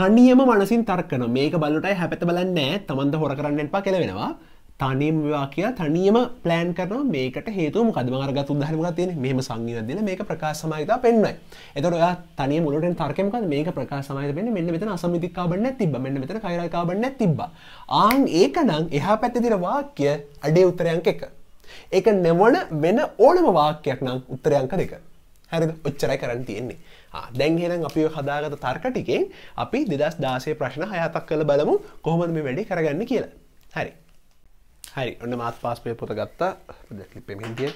තනියම මනසින් තර්කන මේක බලටයි හැපත බලන්නෑ තමන්ද හොර කරන්න එපා කෙලවෙනවා තනිම්වා කිය තනියම පලෑන් කරන මේකට හේතු කදමරගත් උදහරමක් තියෙන මෙම සංගීත දින මේක ප්‍රකාශමයිතා පෙන්න්නයි එතොට තනි මුලට තර්කමක මේක ප්‍රකාශමය පෙන මෙන්න මෙතන අසමිතිකාබන්න තිබ මෙන්න මෙතන කයිරකාබන්න තිබ ආන් ඒක නං එහා පැත්තදින වාක්‍ය අඩේ උත්තරයන්ක එක ඒක නෙවන වෙන ඕනම වාක්‍යයක් නම් උත්තරයන්ක දෙක හැරි ඔච්චරයි කරන්න තියෙන්නේ දැන්හෙනම් අපි හදාගත තර්කටිකෙන් අපි දෙදස් දාසේ ප්‍රශ්න හයතක් කළ බලමු කොහොමද මේ වැඩි කරගන්න කියලා හරි හරි ඔන්න මාත් පාස්පය පොත ගත්තා ලිපමින්ටිය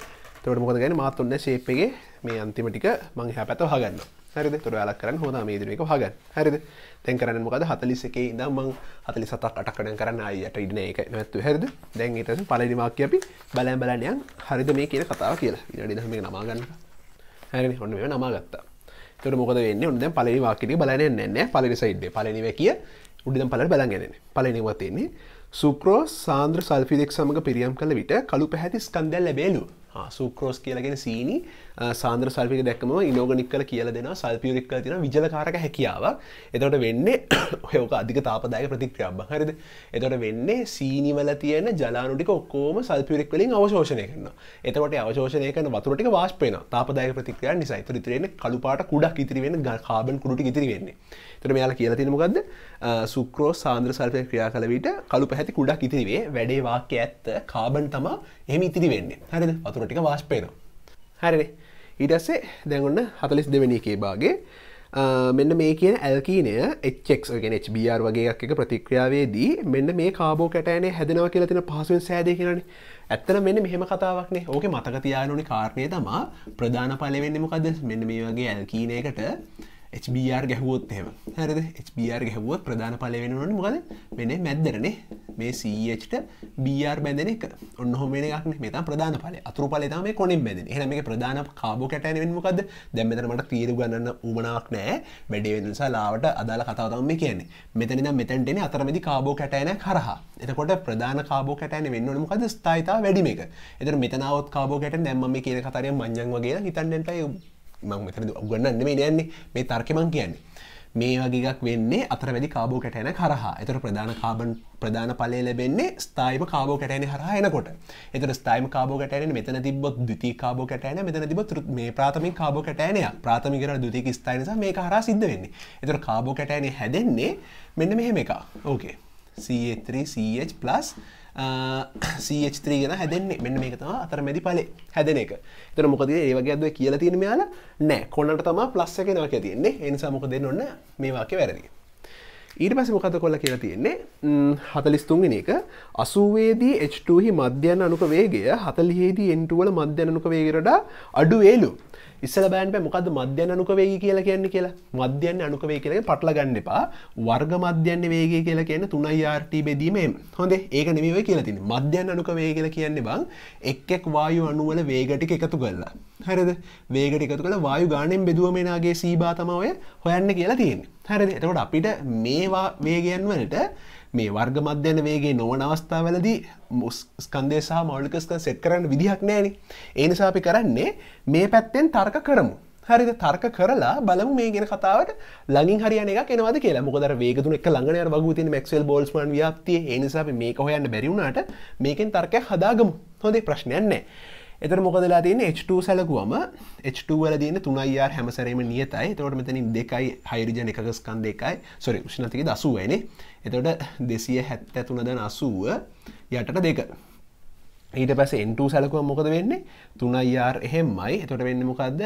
තොට මොද ගැන මාත් ඔන්න ශේපගේ මේ අන්තිමටික මං හැ පැත හගන්න හරිද තොර යාලක් කරන්න හොද මේදරක හග හරිද තැන් කරන්න මොකද හතලිස එකේ ඉඳ මං හතලි සතක් අටකඩන් කරන්න අයට ඉඩන එක නැත්තු හැරද දැන් ඒට පලනිමාක්්‍ය අපි බලෑම් බලනයන් හරිද මේ කියන කතාව කියලා ඉඩ මේ නමාගන්න හැරි හොන්න මෙ නමාගත්තා තොට මොකද වෙන්න උන්ද පලනි වාකිට බලන නෑ පලනි සයිඩ් පලනිව කිය උඩිදම් පල බලගෙන පලනිවතින්නේ සුක්‍රෝස් සාන්ද්‍ර සල්ෆිදෙක් සමඟ පිරියම් කළ විට කළු පැහැති ස්කන්දැල් ලැබේලු සුක්‍රෝස් කියලගෙන සීනි සාන්ද්‍ර සල්පික දැක්කම ඉනෝගනික් කල කියල දෙෙන සල්පියරික් කල තින විජලකාරක හැකියාව එතට වෙන්නේ හයෝක අධික තාපදායක ප්‍රතික්‍රියබ හරිද එතට වෙන්නේ සීනිවල තියෙන ජලානුටික ඔක්කෝම සල්පියරික් වලින් අවශෝෂණය කරන එතවට අවශෝෂණය කන වතුරට වාශපයන තාපදායක ප්‍රතික්‍රිය නිසා ඉතරිතරෙන කළුපාට කුඩක් ඉතිරිවෙන ගල් කාබන් කුඩට ඉතිරිවෙන්නේ තර මෙයාලා කියලා තිනමකක්ද සුක්‍රෝ සාන්ද්‍ර සල්පය ක්‍රියා කලවිට කළු පැහැති කුඩක් ඉතිරිවේ වැඩේ වාක්‍ය ඇත්ත කාබන් තමා එම ඉතිරි වෙන්නේ හරිද වතුරටික වාශ්පේනවා හරිනේ ඊටස්සේ දැගන්න හතලිස් දෙවැනිකේ බාගේ මෙන්න මේ කියන ඇල්කීනය එච්චෙක් ගෙන HBR වගේ එක ප්‍රතික්‍රියාවේදී මෙන්න මේ කාබෝ කටෑනේ හැදනව කියලා තින පහසුවෙන් සෑදය කියරන ඇත්තන මෙන්න මෙහෙම කතාවක්නේ ඕක මතකතියානනි කාරණය තමා ප්‍රධාන පලවෙන්නමකද මෙන්න මේ වගේ ඇල්කීනයකට HBR ගැහුවොත් එම හරද HBR ගැහුවත් ප්‍රධාන පලවෙනවන මොකද මෙන මැද්දරනේ මේ සීට e BR බැඳන එක ඔන්න හොමනක් මෙත ප්‍රධාන පල අතුර පලතම කොනින් බැද හ මේ ප්‍රධාන කාබෝ කටයනවෙන්මකද දැමතරමට තීරු ගන්න උමනාවක් නෑ වැඩේවෙනසා ලාවට අදාළ කතාවතම මේ කියන්නේ මෙතනිද මෙතැන්ටෙන අතරමදි කාබෝ කටයන කරහා එතකොට ප්‍රධාන කාබෝ කටයන වෙන්නන මොකද ස්ථායිතා වැඩිම එක එතර මෙතනාවත් කාබෝ කැට දැම්ම කියන කතරය මංජන් වගේ හිතන්නට මම මෙතන උගන්නන්න මේ යන්නේ මේ තර්කමන් කියන්නේ මේ වගේක් වෙන්නේ අතර වැඩි කාබෝ කැටයන කරහා එතර ප්‍රධාන කාබන් ප්‍රධාන පලය ලැබෙන්නේ ස්ථයිම කාබෝ කටයන හර එනකොට එතර ස්ථයිම කාබෝ කටයන මෙතන තිබොත් දති කාබෝ කටයන මෙතන තිබ මේ ප්‍රාථමික කාබෝ කටයනය ප්‍රාථමිකර දුතික ස්ථයිනිසා මේ හර සිද්ධ වෙන්නේ එතර කාබෝ කටයන හැදෙන්නේ මෙන්න මෙහෙම එක ඕකේ C3 CH+ සH3 ගෙන හැදෙන්නේ මෙන්න මේක තම අතර මැදි පලේ හැදන එක තර මොකද ඒවගේ අද කියල තියෙන මෙයාල නෑ කොන්නට තම ප්ලස් එක නක තියෙන්නේ එනිසා මොක දෙන්න ඔන්න මේවාක වැරදි. ඊට පස මොකද කොල්ල කියලා තියෙන්නේ හතලිස්තුන්ගෙන එක අසුවේදී H2හි මධ්‍යන අනුක වේගේ හතලියේදී එන්ටුවල මධ්‍යනනුක වේගරට අඩු ඒලු ඉස්සල බෑන්ට මොකද මධ්‍යන අනුක වේග කියලා කියන්න කියලා මධ්‍යන්න අනුක වේ කියලගේ පටල ගන්න එපා වර්ග මධ්‍යන්න වේගේ කියලා කියන්න තුනයි ආර්ට බෙදීමෙන් හොඳ ඒක නෙමවේ කියලා තින මධ්‍යන් අනුක වේ කියලා කියන්නේ බං එක්කෙක් වායු අනුවල වේගටික එකතු කරලා හරද වේගට එකතු කළ වායු ගානෙන් බෙදුවමෙනගේ සීබාතමාවය හොයන්න කියලා තියෙන හරද එතකොට අපිට මේවා වේගයන් වලට මේ වර්ග මධ්‍යන වේගේ නොවන අවස්ථාවලදී ස්කන්දේ සහ මෞලිකස්ක සෙට් කරන්න විදිහක් නෑන ඒනිසාපි කරන්නේ මේ පැත්තෙන් තර්ක කරමු හරිද තර්ක කරලා බලමු මේ ගෙන කතාවට ලඟින් හරියන එක එනවද කියලා මොකද වේගතුන එක ළඟනය වගති මක්සල් බෝල්ස්මන් ව්‍යපතිය ඒනිසා මේක හොයන්න බැරිවුණට මේකෙන් තර්කයක් හදාගමු හොඳේ ප්‍රශ්නයන්නේ එතර මොකදලා තියන්නේ H2 සැලකුවම H2 වල දයන තුනයිR හැමසරම නියතයි තවට මෙතනින් දෙකයි හයිරිජන එකකස්කන් දෙකයි සොරි උෂ්ණතික දසුවන එතට දෙසිය හැත්ත තුනද අසුව යටට දෙක ඊට පස එන්ටූ සැලකුව මොකද වෙන්නේ තුනයිR එහෙම්මයි එතොට වෙන්න මොකක්ද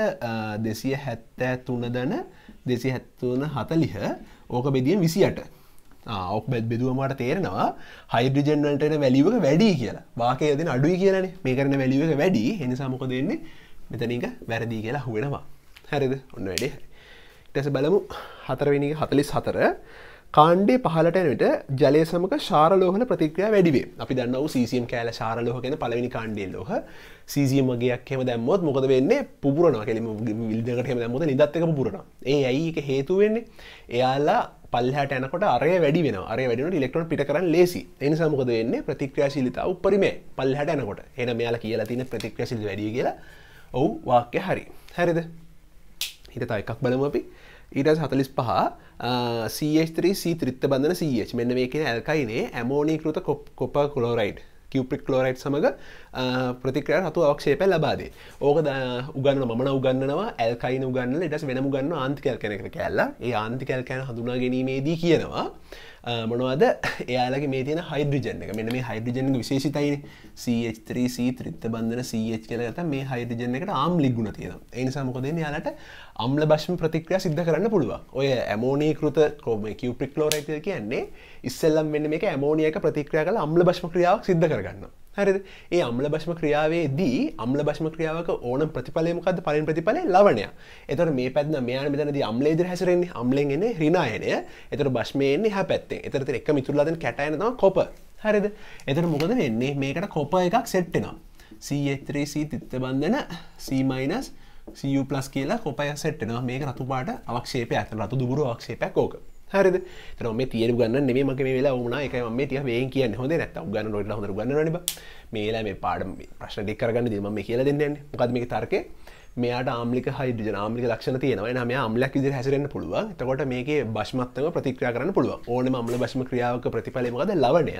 දෙසිය හැත්තෑ තුනදන දෙසි හැත්වන හතලිහ ඕක බෙදිය විසියට ඔක් බැත් බෙදුවමට තේරෙනවා හයිඩ්‍රජන්වලටන වැලිවක වැඩි කියලා වාකය දෙන අඩුයි කියලන මේ කරන වැලිවක වැඩි එනිසාමක දෙන්නේ මෙතනික වැරදි කියලා හුවෙනවා හැරිද ඔන්න වැඩේ ටැස බලමු හතරවෙනික හතලිස් හතර කාණ්ඩේ පහලටනට ජලය සමක ශාරලෝහන ප්‍රතික්‍රිය වැඩිවේ අපි දන්නව සම් කෑල ශාරලෝහගෙන පලවෙනි කාණ්ඩේ ලෝහ සීසියමගේයක් හෙම දැම්මොත් මොකද වෙන්නේ පුරන කෙලම විල්දකට හෙම දැමොත නිදත්තක පුරන ඒ ඒක හේතුවෙන්නේ එයාලා පල්හට යනකොට අරය වැඩි වෙන අර වැඩින ඉලෙක්ට්‍රොන් පිට කරන්න ලේසි එනි සමකද වෙන්නේ ප්‍රතික්‍රයාශීලිතා උපරිමේ පල්හට යනකොට එන මෙයාලා කියලා තින ප්‍රතික්‍රශීල වැඩිය කියලා ඔවු වාක්‍ය හරි හැරිද හිත තයි එකක් බලම අපි ඊට සතලිස් පහ C3C ත්‍රිත්ත බඳන CH මෙන්න මේකෙන ඇල්කයිනේ ඇමෝනී කෘත කොප කොප කොලෝරයිඩ් කිවපික් ලෝරයිට් සමඟ ප්‍රතිකර හතු අවක්ෂේප ලබාදේ ඕක ද උගන්න මන උගන්නවා ඇල්කයින උගන්න එටස් වෙනම ගන්න ආන්තිකල් කැනෙකට කැල්ලා ඒ ආන්තිකල් කැන හඳුනා ගැනීමේදී කියනවා මොනවද එයාලගේ මේ තියෙන හයිඩ්‍රජන් එක මෙන්න මේ හයිඩ්‍රජන් විශේෂිතයි CH3C ත්‍රිත්ත බන්ධන CH කියලා ගත්තා මේ හයිඩ්‍රජන් එකට ආම්ලික ගුණ තියෙනවා ඒ නිසා මොකද වෙන්නේ යාලට අම්ල භෂ්ම ප්‍රතික්‍රියා සිද්ධ කරන්න පුළුවන් ඔය ඇමෝනීකృత කියුප්‍රික් ක්ලෝරයිඩ් කියන්නේ ඉස්සෙල්ලම මෙන්න මේක ඇමෝනියක ප්‍රතික්‍රියා කරලා අම්ල භෂ්ම ක්‍රියාවක් සිද්ධ කරගන්නවා හරිද ඒ අම්ල භෂ්ම ක්‍රියාවේ දී අම්ල භෂ්ම ක්‍රියාවක ඕන ප්‍රතිඵලයමකද පලින් ප්‍රතිඵලය ලවනය එතර මේ පැත්න මෙයාන මෙතනද අම්ලේද හැසරෙන්නේ අම්ලෙන්ගෙන රිනායනය එතර භශ්මයන්නේ හ පැත්තේ එතරත එක් මිතුරලදන් කැටයනවා කොප හරිද එතර මොකද වෙන්නේ මේකට කොප එකක් සෙට්ටෙනම් C3C තිත්ත බන්ධන C- CU+ කියලා කොපය සෙට්ටෙනවා මේක රතුපාට අවක්ෂේපයක් රතු දුබුරු අක්ෂේපයක් ඕෝක හරිද තන මේ තිය ගන්න මේ මගේ වෙලා වුණ එක ම තිය මේ කිය හොඳ නැත ගන්න ොට හොඳ ගන්න න මේලා මේ පාඩම ප්‍රශ්න දෙක්කරගන්න දෙම මේ කියලා දෙන්න ගත්මික තර්කය මෙයාට ආමික හයිඩ නාමික ලක්ෂණ තියෙනවා නම අම්ලක් විදි හැසරෙන්න්න පුළුව තකොට මේගේ බශ්මත්තම ප්‍රතික්‍රියා කරන්න පුළුව ඕන අම්ල බශ්ම ක්‍රියාවක ප්‍රතිඵලමකද ලවනය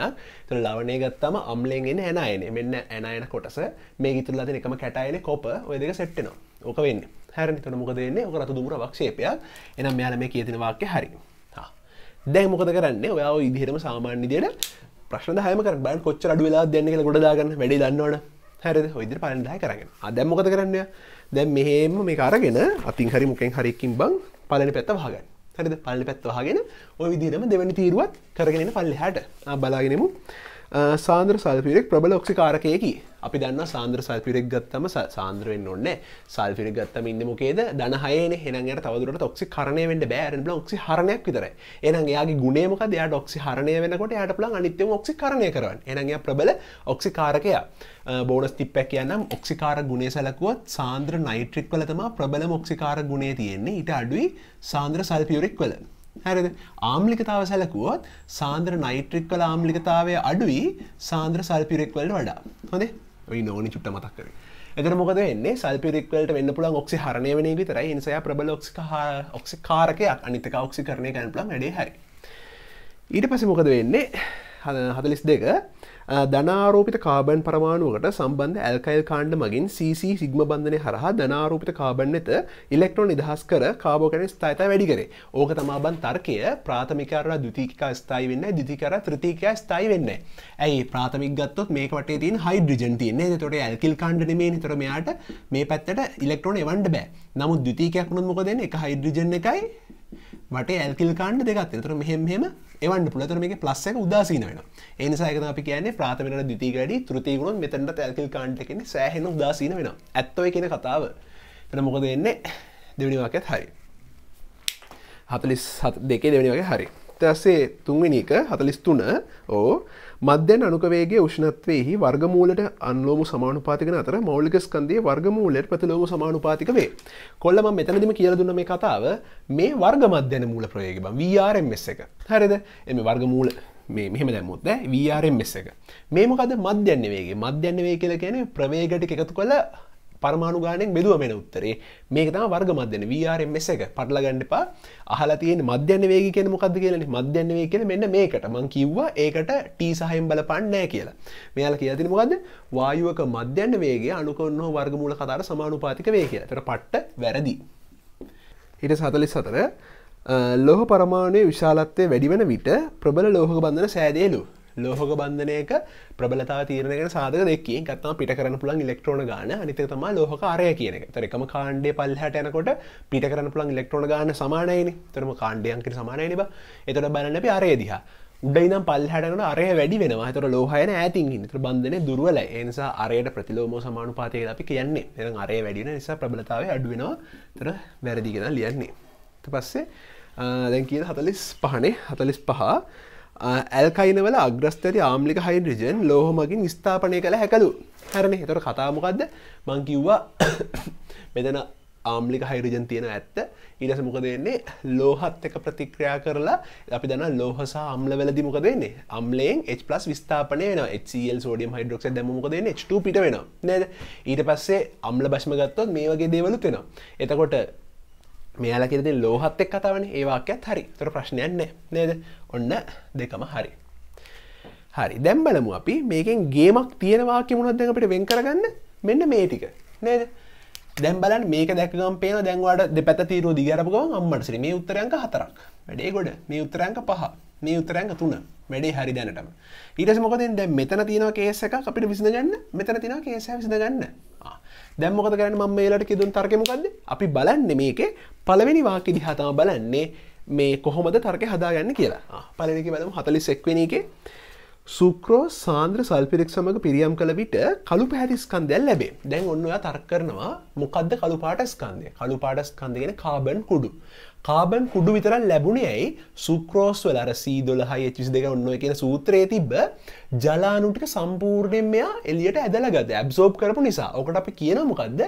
තුළ ලවනය ගත්තම අම්ලෙන්ගෙන ඇනයන මෙන්න ඇනයන කොටස මේ ඉතුරලද එකම කැටයන කොප ඔයදක සෙට්ටනවා ඕක වෙන්න හැරනි තොන මොකදන්නේ ඔක රතු දුර වක්ෂේපයක් එනම් මෙයාල මේ කියතිනවාක්‍ය හරිවා දැ මොකද කරන්න ඔයා ඉදිහරම සාමාන්‍යදියට ප්‍රශ්න හම කර බන් කොච්ච අඩු වෙලා දෙන්න කියල ගොඩදාගන්න වැඩි දන්නවන හැර ඉදිර පලදාය කරගෙන අදැම් මොකද කරන්න දැ මෙහෙම මේ අරගෙන අතින් හරි මොකෙන් හරිකින් බං පලන පැත්ත වහගන්න හරිද පල්ලි පැත්ත වහගෙන ඔය විදිරම දෙවැනි තීරුවත් කරගෙන පල්ලි හැට බලාගෙනමු සාන්ද්‍ර සල්පිරෙක් ප්‍රබල ඔක්සිකාරකයකි අපි දන්න සාන්ද්‍ර සල්පිරෙක් ගත්තම සාන්ද්‍රයෙන් ඔන්න සල්පිරෙක් ගත්තම ඉන්නමකේද දනහයන හෙනගට තවදුරට ඔක්සි කරණය වෙන්න බෑරෙන් ල ඔක්සි හරණයක් විතර එනගේයාගේ ගුණේමක දෙයාට ඔක්සි හරණය වෙනකොට යට පලන් අනිත්‍යම ඔක්සි කරණය කරන්න එනගේ ප්‍රබල ඔක්සිකාරකයා බෝඩස් තිප්පැ කියනම් ඔක්සිකාර ගුණේ සැලකුවත් සාන්ද්‍ර නයිට්‍රික් වලතම ප්‍රබල මොක්සිකාර ගුණේ තියෙන්නේ ඉට අඩුයි සාන්ද්‍ර සල්පියරෙක් වලන හැරද ආම්ලිකතාව සැලකුවොත් සාන්ද්‍ර නයිට්‍රික් වල ආම්ලිකතාවය අඩුයි සාන්ද්‍ර සල්පිරෙක් වලට වඩා හොඳේ ඔයි නෝනි චුට්ට මතක් කරේ එතර මොකද වෙන්නේ සල්පිරික්වලට වෙන්න පුළන් ඔක්සි හරණය වන විතරයි නිසය ප්‍රබල ඔක්සික ඔක්සි කාරකයක් අනිතක ඔක්සි කරණය කැනපලම් වැඩේ හැරි ඊට පස මොකද වෙන්නේ හදලිස් දෙක ධනාරෝපිත කාබන් පරමාණුවකට සම්බන්ධ ඇල්කයිල් කාණ්ඩ මගින් CC සිග්ම බන්ධනය හරහා ධනාරෝපිත කාබන් එත ඉලෙක්ට්‍රෝන් නිදහස් කර කාබෝකන ස්ථායිත වැඩි කරේ ඕක තමාබන් තර්කය ප්‍රාථමිකර දුතිකා ස්ථයි වෙන්න දිතිකර ත්‍රතිකයා ස්ථයි වෙන්න ඇයි ප්‍රාථමික් ගත්තොත් මේ වටේ තින් හයිඩ්‍රජන් තියන්නේ තොට ඇල්කිල් කාණ්ඩ මේ නිතර මෙයාට මේ පැත්තට ඉලෙක්ට්‍රෝන එවන්ඩ බෑ නමුත් දුතිකයක් වුණුත් මොකදන එක හයිඩ්‍රජන් එකයි වට ඇල්කිල් කාණ්ඩ දෙකත් තර මෙහෙම එවන්න පුළතර මේ පලස්ස එක උදාසීන වෙන එනිසාක අපි කියන ප්‍රාථමට දිති ගඩි තෘතිගුණ මෙතැට ඇල්කිල් කාණ්ඩ එකන සෑහෙන උදාසීන වෙන ඇත්තව කියන කතාව එන මොකද එන්නේ දෙවනිවාකත් හරි හතලිස් හත් දෙකේ දෙවනිවගේ හරි තැසේ තුන්වෙනික හතලිස් තුන ඕ මධ්‍යන් අනුකවේගේ උෂ්ණත්වයෙහි වර්ගමූලට අන්ලෝම සමානුපාතිකන අතර මෞලික ස්කන්දේ වර්ගමූලට ප්‍රතිලෝම සමානුපාතික වේ. කොල්ලම මෙතනදිම කියල දුන්න මේ කතාව මේ වර්ග මධ්‍යන මූල ප්‍රයෝග බ VRMS එක. හරිද එම වර්ගමූල මේ මෙහම දැමුත් VRMS එක. මේමකද මධ්‍යන්නවේගේ මධ්‍යන්නවේ කියල කියන ප්‍රවේගට එකතු කළ පරමාණුගානෙන් බෙදුව මෙෙන උත්තරේ මේක තම වර්ග මධ්‍යන වRMS එක පටලගණ්ඩපා අහලතියෙන් මධ්‍යන වේග කියෙන මොකද කියලනි මධ්‍යන වේ කියෙන මෙන්න මේකට මං කිව්වා ඒකට ටී සහයෙන් බල පන්නෑ කියලා මෙයාල කිය තින මොකද වායුවක මධ්‍යන්න වේගේ අනුකොන්න වර්ගමූල කතාර සමානුපාතික වේ කියලා තර පට්ට වැරදි. හිට සතලි සතර ලෝහ පරමාණය විශාලත්වය වැඩිවන විට ප්‍රබල ලෝහ බඳන සෑදේලු ලෝහක බන්ධනයක ප්‍රබලතා තීරණයක සාධක දෙකේ ගත්තම පිට කරන පුළන් ඉලෙක්ට්‍රෝන ගාන අනිත තම ලෝහකාරය කියන එක තරකම කාණ්ඩය පල්හට යනකොට පිට කරන පුළන් ඉලෙක්ට්‍රෝන ගාන සමානයන තරම කාණ්ඩයන්කට සමානය නිබ එතට බලනැපි අරය දිහා උඩයිනම් පල්හටන අරය වැඩි වෙනවා තර ලෝහයන ඇතින් හිතර බන්ධනය දුරුවල එනිසා අරයට ප්‍රතිලෝම සමානුපාතය අපි කියන්නේ එ අරය වැඩින නිසා ප්‍රබලතාව අඩුවෙනවා තර වැරදිගෙන ලියන්නේ පස්සේ දැන් කියන හතලිස් පහනේ හතලිස් පහා ඇල්කයිනවල අග්‍රස්තර ආම්ලික හයිඩ්‍රජන් ලෝහමකින් ස්ථාපනය කළ හැකළු හැරණ හිතොට කතාමකක්ද මංකිව්වා මෙදන ආම්ලික හයිරජන් තියෙන ඇත්ත ඉලස මොක දෙන්නේ ලෝහත් එක ප්‍රතික්‍රියා කරලා අපි දන ලෝහසා අම්ල වැලදි මොක දෙන්නේ අම්ලයෙන් H+ විස්ථාපනය වෙන HCl සෝඩියම් හයිඩ්‍රොක්සයිඩ් දැම්ම මොක දෙන්නේ H2 පිට වෙනවා නේද ඊට පස්සේ අම්ල භෂ්ම ගත්තොත් මේ වගේ දේවලුත් වෙනවා එතකොට මෙයාලා කියති ලෝහත් එක් කතාවන ඒවාක්‍යත් හරි තොර ප්‍රශ්නයන්නේ නේද ඔන්න දෙකම හරි හරි දැම්බලමු අපි මේකෙන් ගේමක් තියෙනවාක්‍ය මුණත් දෙක අපිට වෙන් කරගන්න මෙන්න මේ ටික නේද දැම්බලන් මේක දැක්කම් පේන දැන්වාට දෙපැත තීරු දිගරපුගම අම්මට සිරි මේ උත්තරයන්ක හතරක් වැඩේ ගොඩ මේ උත්තරයන්ක පහ මේ උත්තරයන්ක තුන වැඩේ හරි දැනටම ඊටස මොකද දැ මෙතන තියෙනවා කේසක අපිට විසිඳගන්න මෙතන තින කේස විසිඳගන්න දැම්මොකද කරන්න මම මේලට කිදුන් තර්කමකක්ද අපි බලන්න මේකේ පළවෙනි වාකි දිහතම බලන්නේ මේ කොහොමද තර්ක හදාගන්න කියලා පලවෙනි බලම හතලි සෙක්වෙනගේ සුක්‍රෝ සාන්ද්‍ර සල්පිරෙක් සමඟ පිරියම් කළ විට කළු පැහරිස්කන් දැල් ලැබේ දැන් ඔන්න ඔයා තර්ක කරනවා මොකක්ද කළුපාට ස්කන්දය කළුපාට ස්කන්දගෙන කාබන් කුඩු කාබන් කුඩු විතර ලැබුණේ ඇයි සුක්‍රෝස් වල රසී දොළහයි චිස් දෙක ඔන්න කියන සූත්‍රයේ තිබ ජලානුටික සම්පූර්ණයෙන් මෙයා එලියට ඇදල ගත ඇබ්සෝප් කරපු නිසා ඕකට අපි කියන මොකක්ද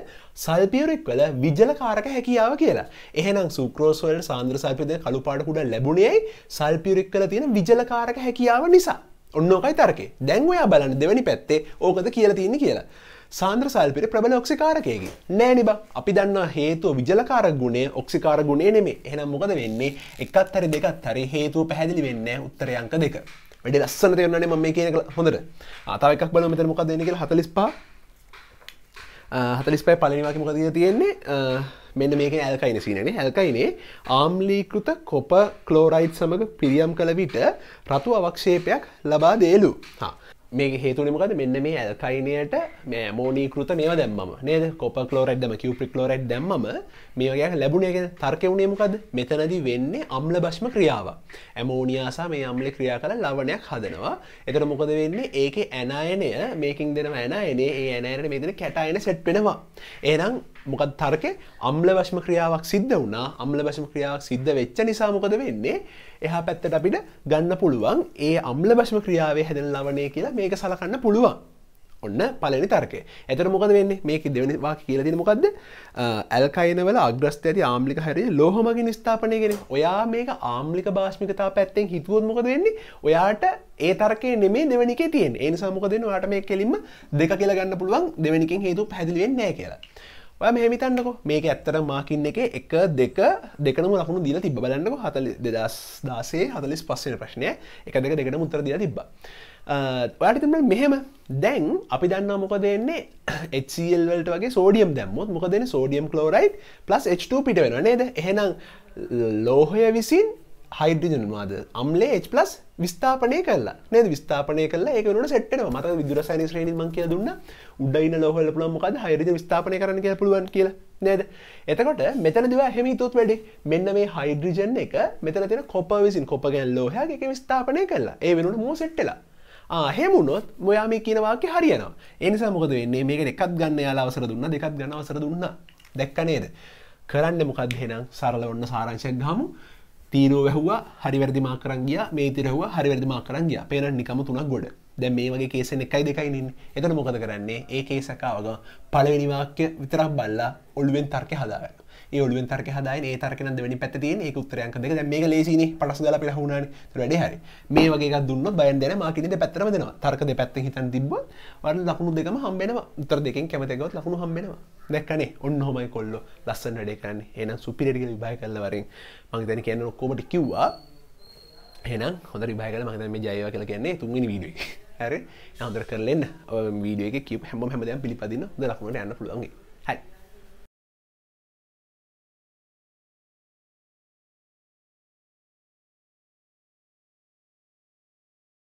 සල්පියරෙක් වල විජලකාරක හැකියාව කියලා එහෙනම් සුක්‍රෝස්වල සාන්ද්‍ර සල්පිද කළුපාට කුඩ ලැබුණේයි සල්පියරෙක් කල තියෙන විජලකාරක හැකියාව නිසා ඔන්නෝකයි තරකේ දැන්වයා බලන්න දෙවැනි පැත්තේ ඕකද කියල තියන්නේ කියලා සාන්ද්‍ර සල්පිරි ප්‍රබල ඔක්සිකාරකයකි. නෑ නිබ අපි දන්න හේතුව විජලකාර ගුණය ඔක්සිකාර ගුණේ නෙමේ එහෙනම් මොකද වෙන්නේ එකත් හරි දෙකත් හරි හේතුව පැහැදිලි වෙන්න උත්තරයංක දෙක. වැඩි ලස්සන තේරෙන්නේ මම මේ කියන හොඳට. ආතාව එකක් බලමු මෙතන මොකක්ද වෙන්නේ කියලා 45 45 පළවෙනි වාක්‍ය මොකද තියෙන්නේ? මෙන්න මේක ඇල්කයින සිනනේ ඇල්කයිනේ ආම්ලීකෘත කොප ක්ලෝරයිඩ් සමඟ පිරියම් කළ විට රතු අවක්ෂේපයක් ලබා දේලු. හා මේ හේතුනිමකද මෙන්න මේ ඇල්කයිනයට මේ මෝනීකෘත මේ දැම්ම නේද කොප කලෝරෙඩ්ම කිවපික්ලෝරෙඩ් දැම්ම මේගේ ලැබුණේ තර්කවුණේමකද මෙතනදී වෙන්නේ අම්ල භශ්ම ක්‍රියාව ඇමෝනියාසා මේ අම්ලි ක්‍රියා කළ ලවනයක් හදනවා එතර මොකද වෙන්නේ ඒක ඇනයනය මේකින් දෙන ඇන එනේ ඒ ඇනයට මේදන කැටයන සෙට් වෙනවා ඒනම් මොකද තර්කෙ අම්ල වශ්ම ක්‍රියාවක් සිද්ධ වුණා අම්ල භශම ක්‍රියාවක් සිද්ධ වෙච්ච නිසා මොකද වෙන්නේ එහ පැත්තට අපිට ගන්න පුළුවන් ඒ අම්ල භෂ්ම ක්‍රියාවේ හැදෙන ලවනය කියලා මේක සලකන්න පුළුවන් ඔන්න පලනි තර්කය ඇතර මොකද වෙන්න මේක දෙවනිවා කියලති මොකක්ද ඇල්කයිනවල අග්‍රස්ත ඇති ආම්ලික හරි ලෝහමගින් ස්ථාපනයගෙන ඔයා මේක ආම්ලික භාෂ්මිකතා පැත්තෙන් හිතුවොත් මොකද වෙන්නේ ඔයාට ඒ තර්කය නෙමේ දෙවනික තියෙන් ඒ සමකදෙන යාට මේ කෙලින්ම දෙක කියලගන්න පුළුවන් දෙවනිකින් හේතු පැදිලුවෙන් නෑ කියලා ඔය මෙහෙම හිතන්නකො මේක ඇත්තට මාකින් එක එක දෙක දෙකනම ලකුණු දීලා තිබ්බ බලන්නකො 2016 45 ප්‍රශ්නය එක දෙක දෙකටම උත්තර දීලා තිබ්බා. ඔයාට තිබුණා මෙහෙම දැන් අපි දන්නවා මොකද එන්නේ HCl වලට වගේ සෝඩියම් දැම්මොත් මොකද එන්නේ සෝඩියම් ක්ලෝරයිඩ් H2 පිට වෙනවා නේද? එහෙනම් ලෝහය විසින් හයිඩජන්වාද අම්ලේ H+ විස්ථාපනය කලා නද විස්ථාපනය කලා ඒකනට සෙට්න මත විදුරසාන ශ්‍රේණි මංකය දුන්න උඩයින ලොහල පුළ මොකද හයිරජ විස්ථාපනය කරන කිය පුළුවන් කියලා නේද එතකොට මෙතන දවා හෙම තුත් වැඩි මෙන්න මේ හයිඩ්‍රජන් එක මෙතන තින කොප විසින් කොපගැන් ලෝහයක විස්ථාපනය කලා ඒ වෙනුට මෝ සෙට්ටලා හෙමුණොත් මොයා මේ කියනවාගේ හරියනවා එනිසා මොකද වෙන්නේ මේක එකක් ගන්න යාලා අවසර දුන්න දෙකක් ගන්න අවසර දුන්න දැක්කනේද කරන්න මොකක්දහෙනම් සරල ඔන්න සාරංශයක් ගමු තීරු වැහවා හරිවැරදිමා කරන්ගිය මේ තිරව හරිවැදිමා කරන්ගිය පේන නිකම තුනක් ගොඩ දැ මේ වගේ කේසෙන් එකයි දෙකයිනින් එතන මොකද කරන්නේ ඒ කේසකාවග පලවෙනිවාක්‍ය විතරක් බල්ලා ඔළුවෙන් තර්කය හදාගන්න ඔලුවෙන් තර්ක හදයි ඒ තර්කන දෙවැනි පැත්තිය ඒ උත්තරයන්ක දෙක මේ ලේසින පටස දල පිහුණන වැඩ හරි මේ වගේ දුන්න බයන්දන මාකිට පැත්තර දෙෙන තර්ක පැත්ත හිතන් තිබ වර ලකුණු දෙකම හම්බෙන උත්තර දෙකින් කැමතකවත් ලකුණු හම්බෙනවා දැක්කනේ ඔන්න හොමයි කොල්ල ලස්සන් වැඩකන්න එන සුපිරටික විභාය කල්ලවරින් මං දැන කියන්න ඔක්කොමට කිව්වා හෙනම් හොඳ විභාගල මහතම ජයව කල කියන්නේ තුන්ගනි වීඩුව හැර හොදර කරලෙන් වීඩියක කිව හැම හැමදයම් පිළිපදින ද ලක්මට යන්න පුළුවන්ගේ හැයි